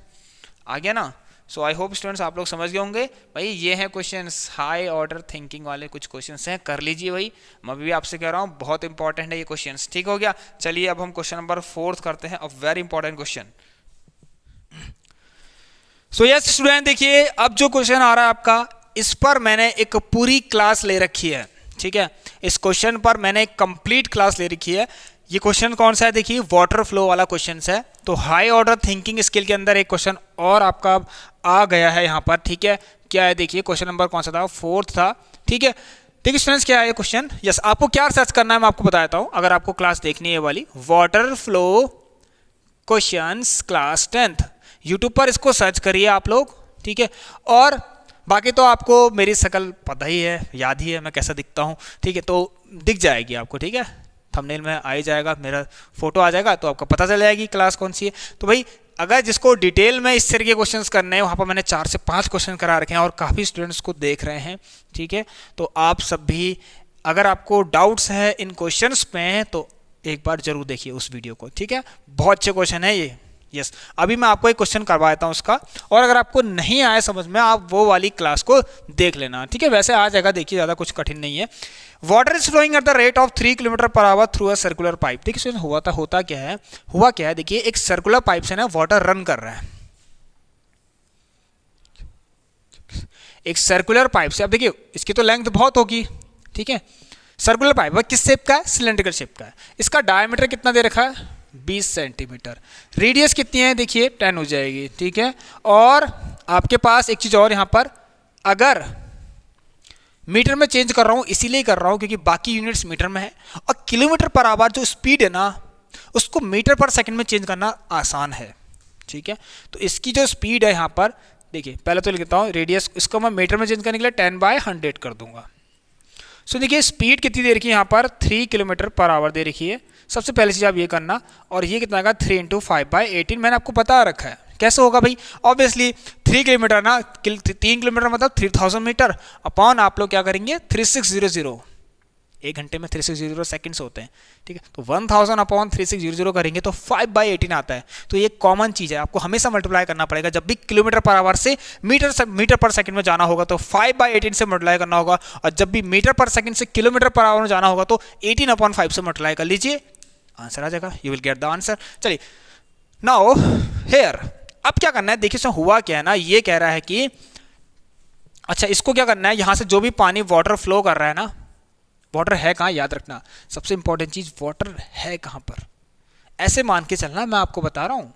आ गया ना सो आई होप स्टूडेंट्स आप लोग समझ गए होंगे भाई ये हैं क्वेश्चन हाई ऑर्डर थिंकिंग वाले कुछ क्वेश्चन हैं कर लीजिए भाई मैं भी आपसे कह रहा हूँ बहुत इंपॉर्टेंट है ये क्वेश्चन ठीक हो गया चलिए अब हम क्वेश्चन नंबर फोर्थ करते हैं a very important question so yes student देखिए अब जो क्वेश्चन आ रहा है आपका इस पर मैंने एक पूरी क्लास ले रखी है ठीक है इस क्वेश्चन पर मैंने एक कंप्लीट क्लास ले रखी है ये क्वेश्चन कौन सा है देखिए वाटर फ्लो वाला क्वेश्चन है तो हाई ऑर्डर थिंकिंग स्किल के अंदर एक क्वेश्चन और आपका आ गया है यहाँ पर ठीक है क्या है देखिए क्वेश्चन नंबर कौन सा था फोर्थ था ठीक है देखिए स्टूडेंट्स क्या है क्वेश्चन यस आपको क्या सर्च करना है मैं आपको बताता हूँ अगर आपको क्लास देखनी है वाली water flow question class tenth YouTube पर इसको सर्च करिए आप लोग ठीक है और बाकी तो आपको मेरी शकल पता ही है याद ही है मैं कैसा दिखता हूँ ठीक है तो दिख जाएगी आपको ठीक है थंबनेल में आ ही जाएगा मेरा फोटो आ जाएगा तो आपका पता चल जाएगी क्लास कौन सी है तो भाई अगर जिसको डिटेल में इस तरह के क्वेश्चंस करने हैं वहाँ पर मैंने चार से पांच क्वेश्चन करा रखे हैं और काफ़ी स्टूडेंट्स को देख रहे हैं ठीक है तो आप सब भी अगर आपको डाउट्स है इन क्वेश्चंस हैं तो एक बार जरूर देखिए उस वीडियो को ठीक है बहुत अच्छे क्वेश्चन है ये यस अभी मैं आपको एक क्वेश्चन करवा देता हूँ उसका और अगर आपको नहीं आया समझ में आप वो वाली क्लास को देख लेना ठीक है वैसे आ जाएगा देखिए ज़्यादा कुछ कठिन नहीं है water is flowing at the rate of three kilometre per hour through a circular pipe देखिए इसमें हुआ था होता क्या है हुआ क्या है देखिए एक सर्कुलर पाइप से ना वाटर रन कर रहा है एक सर्कुलर पाइप से अब देखिए इसकी तो लेंथ बहुत होगी ठीक है सर्कुलर पाइप वह किस शेप का है सिलेंड्रिकल शेप का है इसका डायमीटर कितना दे रखा है 20 सेंटीमीटर रेडियस कितनी है देखिए 10 हो जाएगी ठीक है और आपके पास एक चीज़ और यहाँ पर अगर मीटर में चेंज कर रहा हूँ इसीलिए कर रहा हूँ क्योंकि बाकी यूनिट्स मीटर में है और किलोमीटर पर आवर जो स्पीड है ना उसको मीटर पर सेकंड में चेंज करना आसान है ठीक है तो इसकी जो स्पीड है यहाँ पर देखिए पहले तो लिखता हूँ रेडियस इसको मैं मीटर में चेंज करने के लिए टेन बाय हंड्रेड कर दूंगा सो देखिए स्पीड कितनी दे रखी है यहाँ पर थ्री किलोमीटर पर आवर दे रखी है सबसे पहले चीज़ आप ये करना और ये कितना का three into five by eighteen मैंने आपको बता रखा है कैसे होगा भाई ऑब्वियसली थ्री किलोमीटर ना तीन किलोमीटर मतलब थ्री थाउजेंड मीटर अपॉन आप लोग क्या करेंगे थ्री सिक्स जीरो जीरो एक घंटे में three six zero zero seconds होते हैं ठीक है तो one thousand upon three six zero zero करेंगे तो फाइव बाई एटीन आता है तो ये कॉमन चीज़ है आपको हमेशा मल्टीप्लाई करना पड़ेगा जब भी किलोमीटर पर आवर से मीटर से मीटर पर सेकंड में जाना होगा तो फाइव बाई एटीन से मल्टीप्लाई करना होगा और जब भी मीटर पर सेकंड से किलोमीटर पर आवर में जाना होगा तो एटीन अपॉन फाइव से मल्टीप्लाई कर लीजिए आंसर आ जाएगा you will get the answer चलिए नाउ हेयर अब क्या करना है देखिए हुआ क्या है ना ये कह रहा है कि अच्छा इसको क्या करना है यहाँ से जो भी पानी वाटर फ्लो कर रहा है ना वाटर है कहाँ याद रखना सबसे इंपॉर्टेंट चीज़ वाटर है कहाँ पर ऐसे मान के चलना मैं आपको बता रहा हूँ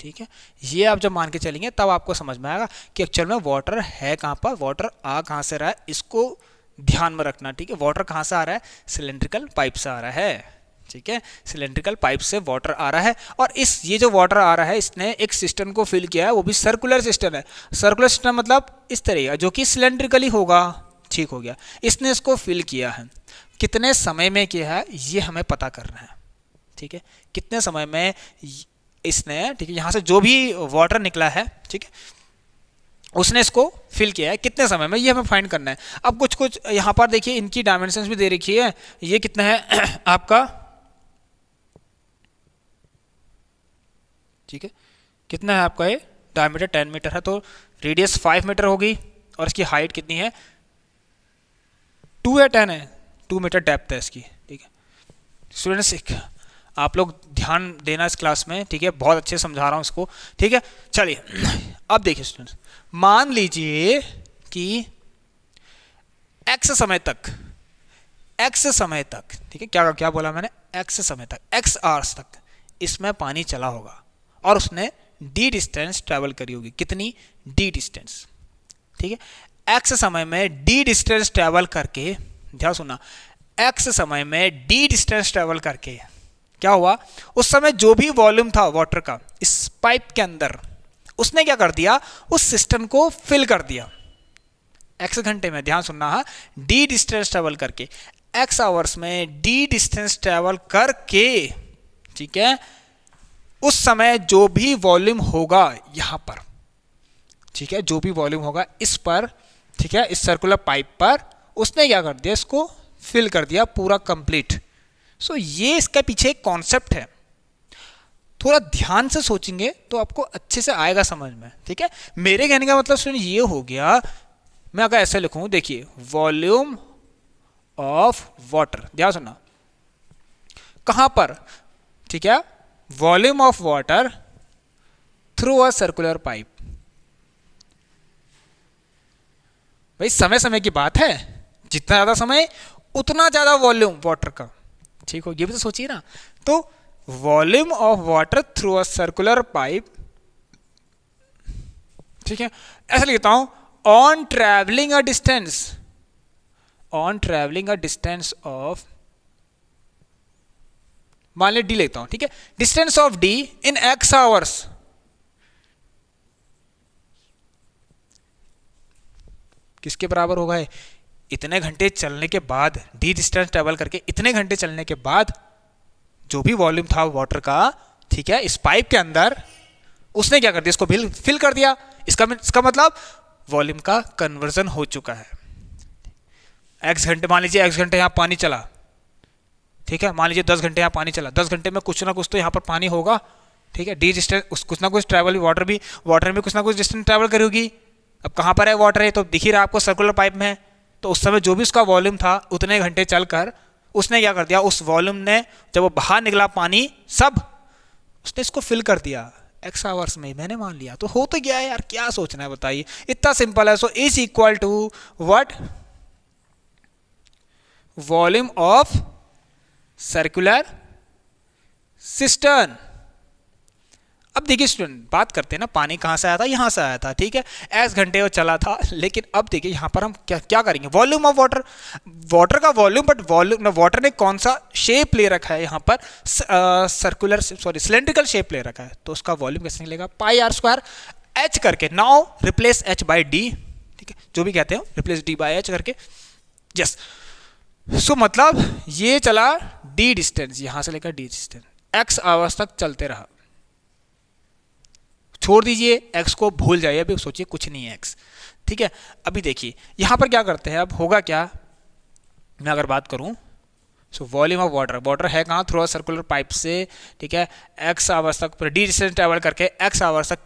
ठीक है ये आप जब मान के चलेंगे तब आपको समझ में आएगा कि एक्चुअल में वाटर है कहाँ पर वाटर आ कहाँ से रहा है इसको ध्यान में रखना ठीक है वाटर कहाँ से आ रहा है सिलेंड्रिकल पाइप से आ रहा है ठीक है सिलेंड्रिकल पाइप से वाटर आ रहा है और इस ये जो वाटर आ रहा है इसने एक सिस्टम को फिल किया है वो भी सर्कुलर सिस्टम है सर्कुलर सिस्टम मतलब इस तरह का जो कि सिलेंड्रिकली होगा ठीक हो गया इसने इसको फिल किया है कितने समय में किया है ये हमें पता करना है ठीक है कितने समय में इसने ठीक है यहाँ से जो भी वाटर निकला है ठीक है उसने इसको फिल किया है कितने समय में ये हमें फाइंड करना है अब कुछ कुछ यहाँ पर देखिए इनकी डायमेंशन भी दे रखी है ये कितना है आपका ठीक है कितना है आपका ये डायमीटर टेन मीटर है तो रेडियस फाइव मीटर होगी और इसकी हाइट कितनी है टू या टेन है टू मीटर डेप्थ है इसकी ठीक है स्टूडेंट्स आप लोग ध्यान देना इस क्लास में ठीक है बहुत अच्छे समझा रहा हूँ इसको ठीक है चलिए अब देखिए स्टूडेंट्स मान लीजिए कि एक्स समय तक एक्स समय तक ठीक है क्या क्या बोला मैंने एक्स समय तक एक्स आर्स तक इसमें पानी चला होगा और उसने डी डिस्टेंस ट्रैवल करी होगी कितनी डी डिस्टेंस ठीक है एक्स समय में डी डिस्टेंस ट्रैवल करके ध्यान सुना एक्स समय में डी डिस्टेंस ट्रैवल करके क्या हुआ उस समय जो भी वॉल्यूम था वाटर का इस पाइप के अंदर उसने क्या कर दिया उस सिस्टम को फिल कर दिया एक्स घंटे में ध्यान सुनना है डी डिस्टेंस ट्रैवल करके एक्स आवर्स में डी डिस्टेंस ट्रैवल करके ठीक है उस समय जो भी वॉल्यूम होगा यहां पर ठीक है जो भी वॉल्यूम होगा इस पर ठीक है इस सर्कुलर पाइप पर उसने क्या कर दिया इसको फिल कर दिया पूरा कंप्लीट सो so, ये इसके पीछे एक कॉन्सेप्ट है थोड़ा ध्यान से सोचेंगे तो आपको अच्छे से आएगा समझ में ठीक है मेरे कहने का मतलब सुन ये हो गया मैं अगर ऐसे लिखूं देखिए वॉल्यूम ऑफ वाटर ध्यान सुना कहां पर ठीक है volume of water through a circular pipe भाई समय समय की बात है जितना ज़्यादा समय उतना ज़्यादा वॉल्यूम वाटर का ठीक हो ये भी तो सोचिए ना तो volume of water through a circular pipe ठीक है ऐसा लिखता हूं on travelling a distance on travelling a distance of मान ले डी लेता हूं ठीक है distance of d in x hours किसके बराबर होगा है इतने घंटे चलने के बाद डी डिस्टेंस ट्रेवल करके इतने घंटे चलने के बाद जो भी वॉल्यूम था वाटर का ठीक है इस पाइप के अंदर उसने क्या कर दिया इसको फिल फिल कर दिया इसका इसका मतलब वॉल्यूम का कन्वर्जन हो चुका है एक्स घंटे मान लीजिए एक्स घंटे यहां पानी चला ठीक है मान लीजिए दस घंटे यहाँ पानी चला दस घंटे में कुछ ना कुछ तो यहाँ पर पानी होगा ठीक है डी डिस्टेंस कुछ ना कुछ ट्रैवल भी वाटर भी वाटर में कुछ ना कुछ डिस्टेंस ट्रैवल करेगी अब कहाँ पर है वाटर है तो दिख ही रहा आपको सर्कुलर पाइप में है तो उस समय जो भी उसका वॉल्यूम था उतने घंटे चल कर उसने क्या कर दिया उस वॉल्यूम ने जब वो बाहर निकला पानी सब उसने इसको फिल कर दिया एक्स आवर्स में मैंने मान लिया तो हो तो गया है यार क्या सोचना है बताइए इतना सिंपल है so is equal to what volume of circular cistern अब देखिए स्टूडेंट बात करते हैं ना पानी कहाँ से आया था यहाँ से आया था ठीक है एस घंटे वो चला था लेकिन अब देखिए यहाँ पर हम क्या क्या करेंगे वॉल्यूम ऑफ वाटर वाटर का वॉल्यूम बट वॉल्यूम वाटर ने कौन सा शेप ले रखा है यहाँ पर सर्कुलर सॉरी सिलेंड्रिकल शेप ले रखा है तो उसका वॉल्यूम कैसे निकलेगा पाई आर स्क्वायर एच करके now replace h by d ठीक है जो भी कहते हो रिप्लेस डी बाई एच करके यस yes. सो so, मतलब ये चला डी डिस्टेंस यहाँ से लेकर डी डिस्टेंस एक्स आवर्स तक चलते रहा छोड़ दीजिए एक्स को भूल जाइए अभी सोचिए कुछ नहीं है एक्स ठीक है अभी देखिए यहाँ पर क्या करते हैं अब होगा क्या मैं अगर बात करूँ so volume of water water है कहाँ थ्रू सर्कुलर पाइप से ठीक है एक्स आवर्स तक डी डिस्टेंस ट्रेवल करके एक्स आवर्स तक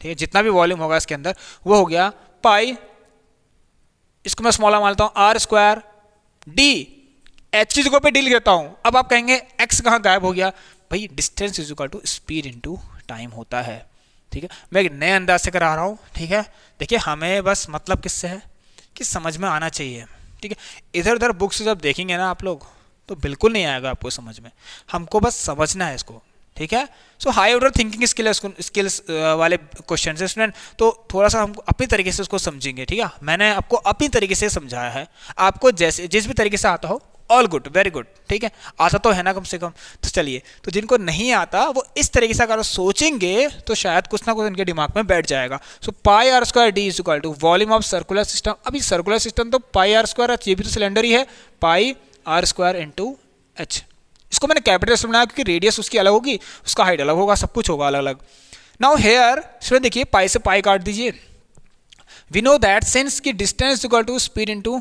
ठीक है जितना भी वॉल्यूम होगा इसके अंदर वो हो गया पाई इसको मैं स्मॉल मानता हूँ आर स्क्वायर डी एच की जगह पे डील करता हूँ अब आप कहेंगे एक्स कहाँ गायब हो गया भाई distance is equal to speed into time होता है ठीक है मैं एक नए अंदाज से करा रहा हूँ ठीक है देखिए हमें बस मतलब किससे है कि समझ में आना चाहिए ठीक है इधर उधर बुक्स जब देखेंगे ना आप लोग तो बिल्कुल नहीं आएगा आपको समझ में हमको बस समझना है इसको ठीक है so high order thinking skill skills वाले क्वेश्चन है स्टूडेंट तो थोड़ा सा हम अपनी तरीके से उसको समझेंगे ठीक है मैंने आपको अपनी तरीके से समझाया है आपको जैसे जिस भी तरीके से आता हो ऑल गुड वेरी गुड ठीक है आता तो है ना कम से कम तो चलिए तो जिनको नहीं आता वो इस तरीके से अगर सोचेंगे तो शायद कुछ ना कुछ उनके दिमाग में बैठ जाएगा so pi r square d is equal to volume of circular system अभी सर्कुलर सिस्टम तो पाई आर स्क्वायर ये भी तो सिलेंडर ही है pi r square into h इसको मैंने कैपिटल से बनाया क्योंकि रेडियस उसकी अलग होगी उसका हाइट अलग होगा सब कुछ होगा अलग अलग नाउ हेयर इसमें देखिए पाई से पाई काट दीजिए वी नो दैट सेंस की distance equal to speed into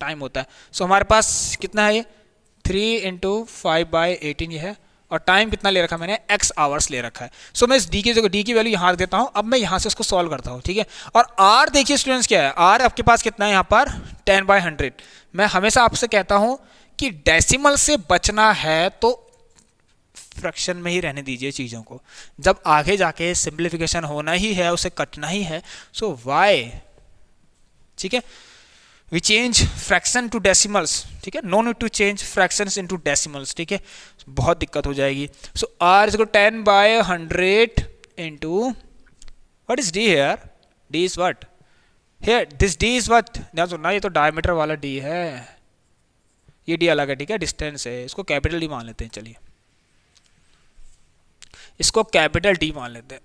time होता है सो so, हमारे पास कितना है ये three into five by eighteen ये है और टाइम कितना ले रखा है मैंने एक्स आवर्स ले रखा है सो so, मैं इस डी की जगह डी की वैल्यू यहाँ देता हूँ अब मैं यहाँ से इसको सॉल्व करता हूँ ठीक है और आर देखिए स्टूडेंट्स क्या है आर आपके पास कितना है यहाँ पर टेन बाई हंड्रेड मैं हमेशा आपसे कहता हूँ कि डेसिमल से बचना है तो फ्रैक्शन में ही रहने दीजिए चीज़ों को जब आगे जाके सिंप्लीफिकेशन होना ही है उसे कटना ही है सो so वाई ठीक है we change fraction to decimals ठीक है no need to change into decimals ठीक है बहुत दिक्कत हो जाएगी so r is ten by hundred into what is d here d is what here this d is what ध्यान सुनना ये तो डायमीटर वाला डी है ये डी अलग है ठीक है डिस्टेंस है इसको कैपिटल डी मान लेते हैं चलिए इसको कैपिटल डी मान लेते हैं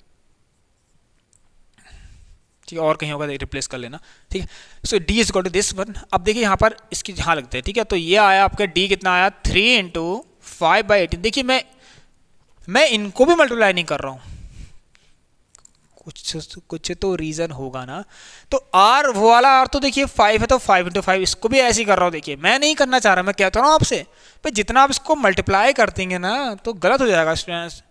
ठीक तो है और कहीं होगा रिप्लेस कर लेना ठीक है so d is equal to this one अब देखिए यहाँ पर इसकी यहाँ लगते हैं ठीक है तो ये आया आपका डी कितना आया three into five by eighteen देखिए मैं मैं इनको भी मल्टीप्लाई नहीं कर रहा हूँ कुछ कुछ तो रीज़न होगा ना तो आर वो वाला आर तो देखिए फाइव है तो फाइव इंटू फाइव इसको भी ऐसे ही कर रहा हूँ देखिए मैं नहीं करना चाह रहा मैं कहता रहा हूँ आपसे भाई जितना आप इसको मल्टीप्लाई कर देंगे ना तो गलत हो जाएगा स्टूडेंट्स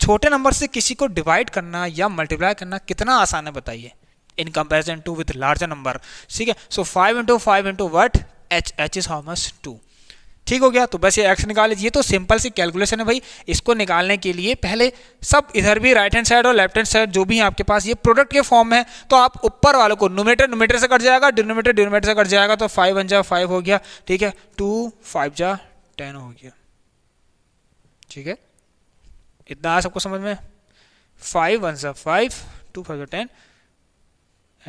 छोटे नंबर से किसी को डिवाइड करना या मल्टीप्लाई करना कितना आसान है बताइए in comparison to with larger number ठीक है so five into five into what h h is how much two ठीक हो गया तो बस ये एक्स निकाल लीजिए तो सिंपल सी कैलकुलेशन है भाई इसको निकालने के लिए पहले सब इधर भी राइट हैंड साइड और लेफ्ट हैंड साइड जो भी है आपके पास ये प्रोडक्ट के फॉर्म में है तो आप ऊपर वालों को नोमीटर नोमीटर से कट जाएगा डिनोमेटर डिनोमीटर से कट जाएगा तो फाइव वन जा फाइव हो गया ठीक है टू फाइव जा टेन हो गया ठीक है इतना आया सबको समझ में फाइव वन जा फाइव टू फाइव जा टेन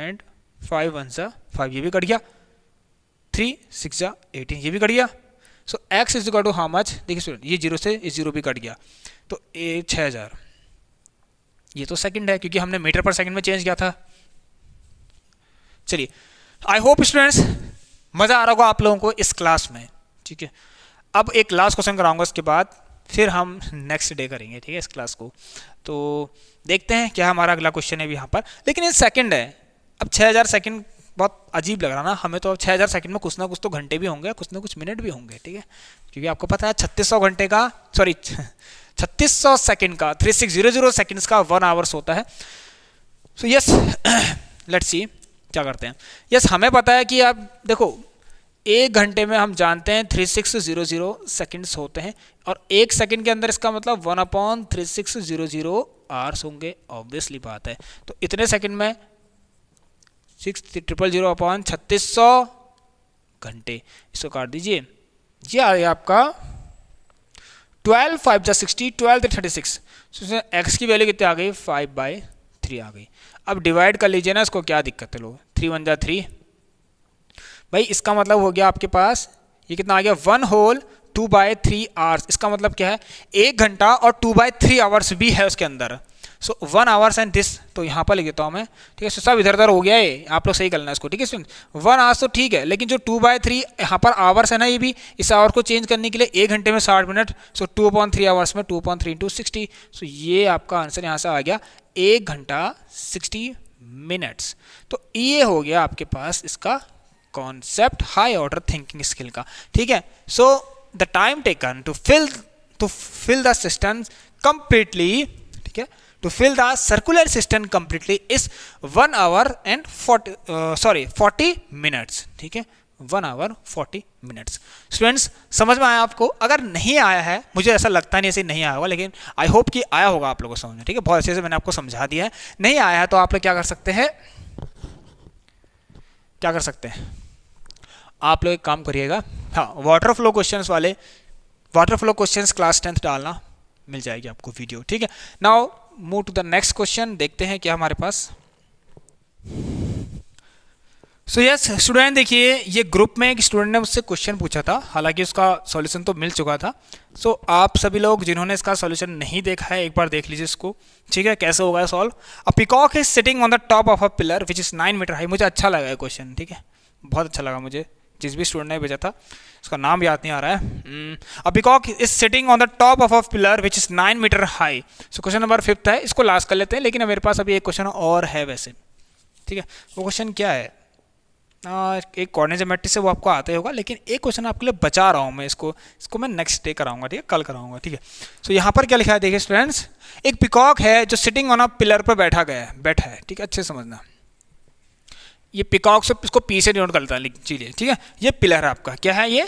एंड फाइव वन सा फाइव ये भी कट गया थ्री सिक्स ज़ा एटीन ये भी कट गया so x is to how much देखिए स्टूडेंट ये जीरो से इस जीरो भी कट गया तो ए छः हज़ार ये तो सेकंड है क्योंकि हमने मीटर पर सेकंड में चेंज किया था चलिए आई होप स्टूडेंट्स मज़ा आ रहा होगा आप लोगों को इस क्लास में ठीक है अब एक लास्ट क्वेश्चन कराऊंगा इसके बाद फिर हम नेक्स्ट डे करेंगे ठीक है इस क्लास को तो देखते हैं क्या हमारा अगला क्वेश्चन है भी यहाँ पर लेकिन ये सेकंड है अब 6000 सेकंड बहुत अजीब लग रहा ना हमें तो अब 6000 सेकंड में कुछ ना कुछ तो घंटे भी होंगे कुछ ना कुछ मिनट भी होंगे ठीक है क्योंकि आपको पता है 3600 घंटे का सॉरी 3600 सेकेंड का 3600 सेकंड्स का वन आवर्स होता है सो यस लेट्स सी क्या करते हैं यस yes, हमें पता है कि आप देखो एक घंटे में हम जानते हैं three six zero zero seconds होते हैं और एक सेकेंड के अंदर इसका मतलब one upon three six zero zero hours होंगे ऑब्वियसली बात है तो इतने सेकेंड में सिक्स ट्रिपल जीरो अपॉन छत्तीस सौ घंटे इसको काट दीजिए ये आ गया आपका ट्वेल्व फाइव जा सिक्सटी ट्वेल्व थर्टी सिक्स तो एक्स की वैल्यू कितनी आ गई फाइव बाई थ्री आ गई अब डिवाइड कर लीजिए ना इसको क्या दिक्कत है लोग थ्री वन जा थ्री भाई इसका मतलब हो गया आपके पास ये कितना आ गया one whole two by three hours इसका मतलब क्या है एक घंटा और टू बाय थ्री आवर्स भी है उसके अंदर so one hours and this तो यहाँ पर लिख देता हूँ मैं ठीक है सब इधर उधर हो गया है आप लोग सही करना इसको ठीक है वन आवर्स तो ठीक है लेकिन जो टू बाय थ्री यहाँ पर आवर्स है ना ये भी इस आवर को चेंज करने के लिए एक घंटे में साठ minute so two point three hours में two point three into sixty so ये आपका आंसर यहाँ से आ गया एक घंटा सिक्सटी मिनट्स तो ये हो गया आपके पास इसका concept high order thinking skill का ठीक है so the time taken to fill to fill the system completely ठीक है to fill the circular system completely is one hour and 40 uh, sorry 40 minutes ठीक है one hour forty minutes students समझ में आया आपको अगर नहीं आया है मुझे ऐसा लगता नहीं ऐसे नहीं आया होगा लेकिन आई होप कि आया होगा आप लोगों को समझ में ठीक है बहुत अच्छे से मैंने आपको समझा दिया है नहीं आया है तो आप लोग क्या कर सकते हैं क्या कर सकते हैं आप लोग एक काम करिएगा हाँ वाटर फ्लो क्वेश्चन वाले water flow question class tenth डालना मिल जाएगी आपको वीडियो ठीक है now move to the next question देखते हैं क्या हमारे पास सो यस स्टूडेंट देखिए ये ग्रुप में एक स्टूडेंट ने मुझसे क्वेश्चन पूछा था हालांकि उसका सॉल्यूशन तो मिल चुका था सो so, आप सभी लोग जिन्होंने इसका सॉल्यूशन नहीं देखा है एक बार देख लीजिए इसको ठीक है कैसे होगा solve a peacock is sitting on the top of a pillar which is nine metre high मुझे अच्छा लगा है क्वेश्चन ठीक है बहुत अच्छा लगा मुझे जिस भी स्टूडेंट ने भेजा था उसका नाम याद नहीं आ रहा है हम्म, अब peacock is sitting on the top of of pillar which is nine metre high so question number fifth है इसको लास्ट कर लेते हैं लेकिन मेरे पास अभी एक क्वेश्चन और है वैसे ठीक है वो क्वेश्चन क्या है आ, एक कॉर्नेजमेट्रिक से वो आपको आता ही होगा लेकिन एक क्वेश्चन आपके लिए बचा रहा हूँ मैं इसको इसको मैं नेक्स्ट डे कराऊंगा ठीक है कल कराऊंगा ठीक है सो यहाँ पर क्या लिखा है देखिए स्टूडेंट्स एक पिकॉक है जो सिटिंग ऑन अ पिलर पर बैठा गया है बैठा है ठीक है अच्छे समझना ये पिकॉक से इसको पी से डिनोट करता है चलिए ठीक है ये पिलर है आपका क्या है ये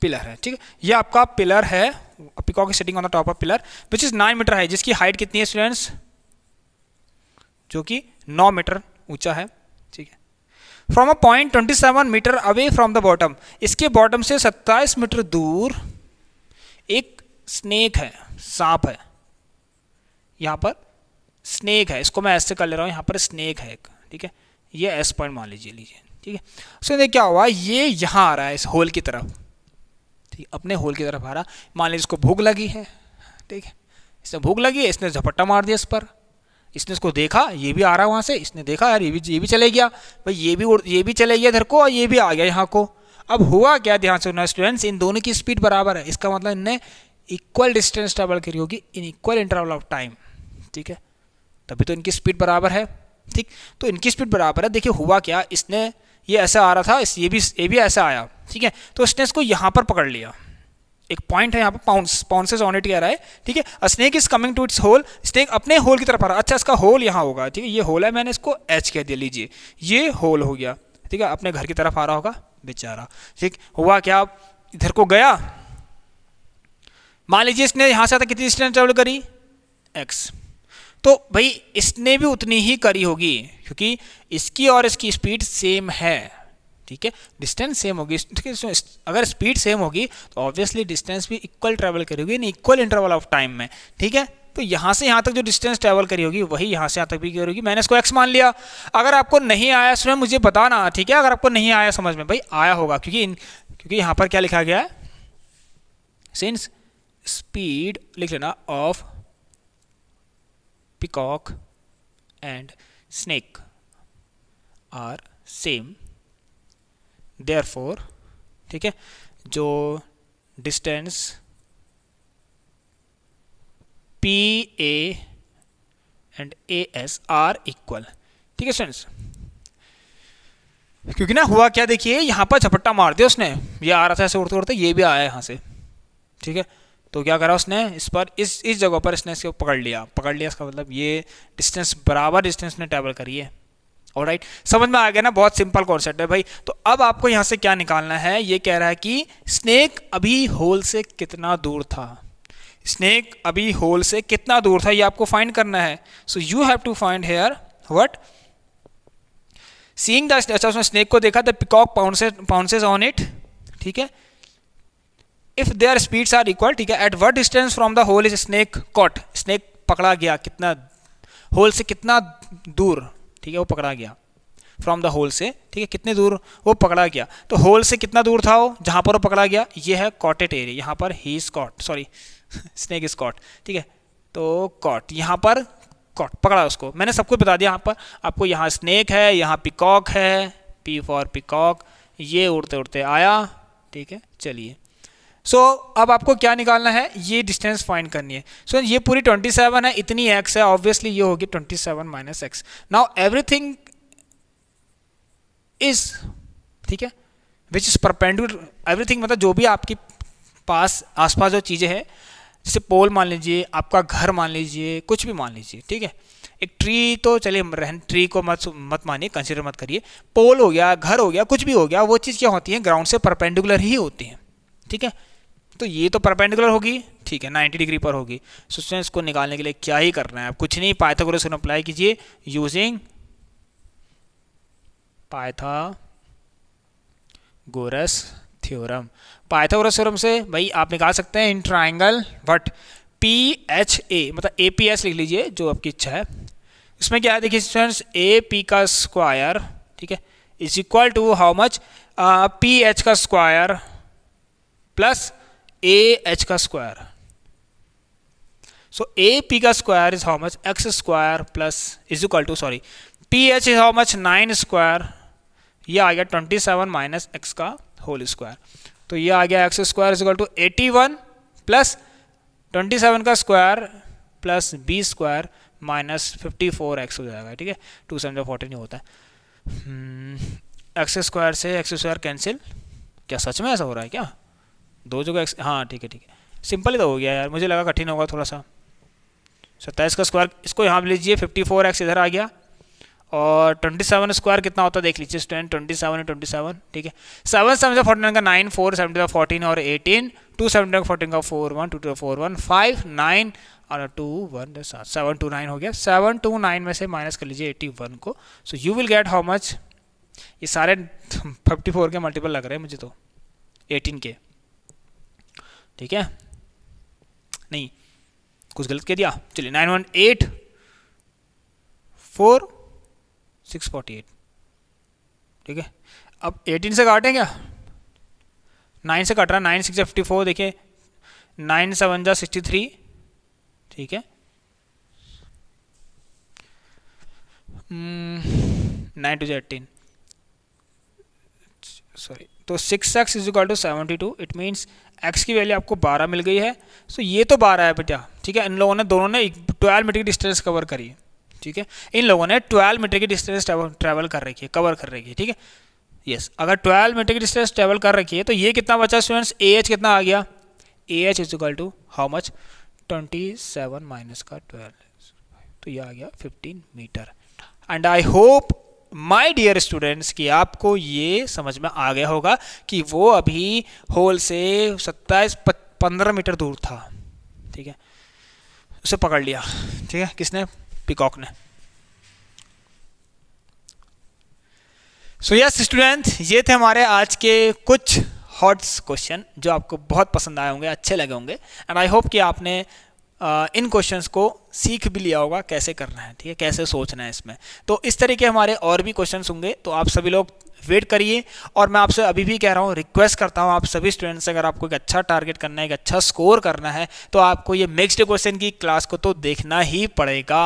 पिलर है ठीक है ये आपका पिलर है peacock setting on the top of pillar which is nine metre है जिसकी हाइट कितनी है स्टूडेंट्स जो कि नौ मीटर ऊंचा है ठीक है from a point twenty seven metre away from the bottom इसके बॉटम से सत्ताईस मीटर दूर एक स्नेक है सांप है यहां पर स्नेक है इसको मैं ऐसे कर ले रहा हूँ यहाँ पर स्नेक है एक ठीक है ये एस पॉइंट मान लीजिए लीजिए ठीक है उसके अंदर क्या हुआ ये यहाँ आ रहा है इस होल की तरफ ठीक अपने होल की तरफ आ रहा मान लीजिए इसको भूख लगी है ठीक है इसने भूख लगी है इसने झपट्टा मार दिया इस पर इसने इसको देखा ये भी आ रहा है वहाँ से इसने देखा यार ये भी ये भी चले गया भाई ये भी ये भी चले गया इधर को और ये भी आ गया यहाँ को अब हुआ क्या ध्यान से स्टूडेंट्स इन दोनों की स्पीड बराबर है इसका मतलब इनने इक्वल डिस्टेंस ट्रेवल करी होगी in equal interval of time ठीक है तभी तो इनकी स्पीड बराबर है ठीक तो इनकी स्पीड बराबर है देखिए हुआ क्या इसने ये ऐसा आ रहा था इस ये भी ये भी ऐसा आया ठीक है तो इसने इसको यहाँ पर पकड़ लिया एक पॉइंट है यहाँ पर पाउंस पाउंसेज ऑन इट कह रहा है ठीक है snake is coming to its hole snake अपने होल की तरफ आ रहा है अच्छा इसका होल यहाँ होगा ठीक है ये होल है मैंने इसको एच कह दिया लीजिए ये होल हो गया ठीक है अपने घर की तरफ आ रहा होगा बेचारा ठीक हुआ क्या इधर को गया मान लीजिए इसने यहाँ से आता कितनी डिस्टेंस ट्रेवल करी एक्स तो भाई इसने भी उतनी ही करी होगी क्योंकि इसकी और इसकी स्पीड सेम है ठीक है डिस्टेंस सेम होगी अगर स्पीड सेम होगी तो ऑब्वियसली डिस्टेंस भी इक्वल ट्रेवल करेगी in equal interval of time में ठीक है तो यहां से यहां तक जो डिस्टेंस ट्रेवल करी होगी वही यहां से यहां तक भी करेगी होगी मैंने इसको एक्स मान लिया अगर आपको नहीं आया समझ मुझे बताना ठीक है अगर आपको नहीं आया समझ में भाई आया होगा क्योंकि इन, क्योंकि यहां पर क्या लिखा गया है सिंस स्पीड लिख लेना of peacock and snake are same therefore four ठीक है जो distance P A and A S are equal ठीक है स्टूडेंट्स क्योंकि ना हुआ क्या देखिए यहाँ पर झपट्टा मार दिया उसने ये आ रहा था ऐसे उड़ते उड़ते ये भी आया यहाँ से ठीक है तो क्या करा उसने इस पर इस इस जगह पर इसने इसको पकड़ लिया पकड़ लिया इसका मतलब ये डिस्टेंस बराबर डिस्टेंस ने ट्रेवल करी है और राइट समझ में आ गया ना बहुत सिंपल कॉन्सेप्ट है भाई तो अब आपको यहाँ से क्या निकालना है ये कह रहा है कि स्नेक अभी होल से कितना दूर था स्नेक अभी होल से कितना दूर था ये आपको फाइंड करना है so you have to find here what seeing the अच्छा उसने स्नेक को देखा the peacock pound pounces on it ठीक है if their speeds are equal ठीक है at what distance from the hole is snake caught snake पकड़ा गया कितना होल से कितना दूर ठीक है वो पकड़ा गया फ्रॉम द होल से ठीक है कितने दूर वो पकड़ा गया तो होल से कितना दूर था वो जहाँ पर वो पकड़ा गया ये है कॉटेट एरिया यहाँ पर ही स्कॉट सॉरी स्नेक इज कॉट ठीक है तो कॉट यहाँ पर कॉट पकड़ा उसको मैंने सब कुछ बता दिया यहाँ पर आपको यहाँ स्नेक है यहाँ पिकॉक है पी फॉर पिकॉक ये उड़ते उड़ते आया ठीक है चलिए सो so, अब आपको क्या निकालना है ये डिस्टेंस फाइंड करनी है सो so, ये पूरी 27 है इतनी एक्स है ऑब्वियसली ये होगी 27 seven minus x now everything is ठीक है विच इज़ परपेंडिकुलर एवरीथिंग मतलब जो भी आपके पास आसपास जो चीज़ें हैं जैसे पोल मान लीजिए आपका घर मान लीजिए कुछ भी मान लीजिए ठीक है एक ट्री तो चलिए रहन ट्री को मत मत मानिए कंसिडर मत करिए पोल हो गया घर हो गया कुछ भी हो गया वो चीज़ क्या होती है ग्राउंड से परपेंडिकुलर ही होती है ठीक है तो ये तो परपेंडिकुलर होगी ठीक है 90 डिग्री पर होगी सो so, इसको निकालने के लिए क्या ही करना है आप कुछ नहीं पाइथागोरस को अप्लाई कीजिए using Pythagoras theorem Pythagoras theorem से भाई आप निकाल सकते हैं in triangle what P H A मतलब ए पी एस लिख लीजिए जो आपकी इच्छा है इसमें क्या है देखिए स्टूडेंट्स ए पी का स्क्वायर ठीक है is equal to how much P H का स्क्वायर प्लस ए एच का स्क्वायर सो ए पी का square is how much x square plus is equal to sorry P H is how much nine square यह आ गया twenty seven minus x का whole square तो यह आ गया x square is equal to one plus twenty seven का square plus B square minus fifty four x हो जाएगा ठीक है टू सेवन जो फोर्टीन ही होता है एक्स हम्म, स्क्वायर से एक्स स्क्वायर कैंसिल क्या सच में ऐसा हो रहा है क्या दो जगह हाँ ठीक है ठीक है सिंपल ही तो हो गया यार मुझे लगा कठिन होगा थोड़ा सा सत्ताईस का स्क्वायर इसको यहाँ लीजिए फिफ्टी फोर एक्स इधर आ गया और ट्वेंटी सेवन स्क्वायर कितना होता है देख लीजिए student twenty seven twenty seven ठीक है सेवन सेवन फोर्टी नाइन का नाइन फोर सेवेंटी का फोर्टीन और एटीन टू सेवेंटी का फोर्टीन का four one two two four one five nine और टू वन सात सेवन टू नाइन हो गया सेवन टू नाइन में से माइनस कर लीजिए एटी वन को so you will get how much ये सारे फिफ्टी फोर के मल्टीपल लग रहे हैं मुझे तो एटीन के ठीक है नहीं कुछ गलत कह दिया चलिए nine one eight four six forty eight ठीक है अब एटीन से काटें क्या नाइन से काट रहा नाइन सिक्स फिफ्टी फोर देखिए नाइन सेवन जा सिक्सटी थ्री ठीक है नाइन टू जो एटीन सॉरी तो six x is equal to seventy two it means x की वैल्यू आपको बारह मिल गई है सो ये तो बारह है बेटा ठीक है इन लोगों ने दोनों ने ट्वेल्व मीटर की डिस्टेंस कवर करी ठीक है इन लोगों ने ट्वेल्व मीटर की डिस्टेंस ट्रैवल कर रखी है कवर कर रखी है ठीक है यस अगर ट्वेल्व मीटर की डिस्टेंस ट्रैवल कर रखी है तो ये कितना बचा स्टूडेंट्स ए एच कितना आ गया A H is equal to how much twenty seven minus का ट्वेल्व तो ये आ गया fifteen metre and I hope my dear students कि आपको ये समझ में आ गया होगा कि वो अभी होल से सत्ताईस पंद्रह मीटर दूर था ठीक है उसे पकड़ लिया ठीक है किसने पिकॉक ने सो यस स्टूडेंट ये थे हमारे आज के कुछ हॉट्स क्वेश्चन जो आपको बहुत पसंद आए होंगे अच्छे लगे होंगे एंड आई होप कि आपने इन क्वेश्चंस को सीख भी लिया होगा कैसे करना है ठीक है कैसे सोचना है इसमें तो इस तरीके हमारे और भी क्वेश्चन होंगे तो आप सभी लोग वेट करिए और मैं आपसे अभी भी कह रहा हूँ रिक्वेस्ट करता हूँ आप सभी स्टूडेंट्स से अगर आपको एक अच्छा टारगेट करना है एक अच्छा स्कोर करना है तो आपको ये मिक्सड क्वेश्चन की क्लास को तो देखना ही पड़ेगा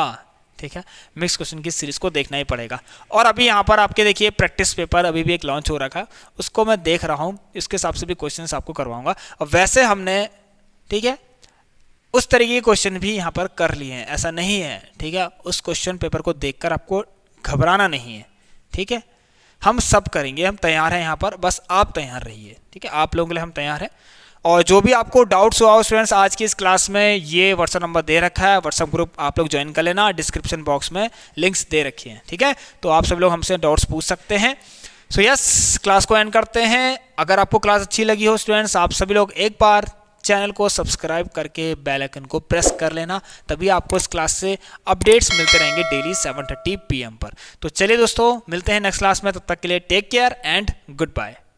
ठीक है मिक्स क्वेश्चन की सीरीज़ को देखना ही पड़ेगा और अभी यहाँ पर आपके देखिए प्रैक्टिस पेपर अभी भी एक लॉन्च हो रखा था उसको मैं देख रहा हूँ इसके हिसाब से भी क्वेश्चन आपको करवाऊँगा और वैसे हमने ठीक है उस तरीके के क्वेश्चन भी यहाँ पर कर लिए हैं ऐसा नहीं है ठीक है उस क्वेश्चन पेपर को देखकर आपको घबराना नहीं है ठीक है हम सब करेंगे हम तैयार हैं यहाँ पर बस आप तैयार रहिए ठीक है आप लोगों के लिए हम तैयार हैं और जो भी आपको डाउट्स हुआ हो स्टूडेंट्स आज की इस क्लास में ये व्हाट्सअप नंबर दे रखा है व्हाट्सअप ग्रुप आप लोग ज्वाइन कर लेना डिस्क्रिप्शन बॉक्स में लिंक्स दे रखी हैं ठीक है तो आप सब लोग हमसे डाउट्स पूछ सकते हैं सो यस क्लास को एंड करते हैं अगर आपको क्लास अच्छी लगी हो स्टूडेंट्स आप सभी लोग एक बार चैनल को सब्सक्राइब करके बेल आइकन को प्रेस कर लेना तभी आपको इस क्लास से अपडेट्स मिलते रहेंगे डेली 7:30 पीएम पर तो चलिए दोस्तों मिलते हैं नेक्स्ट क्लास में तब तक के लिए take care and good bye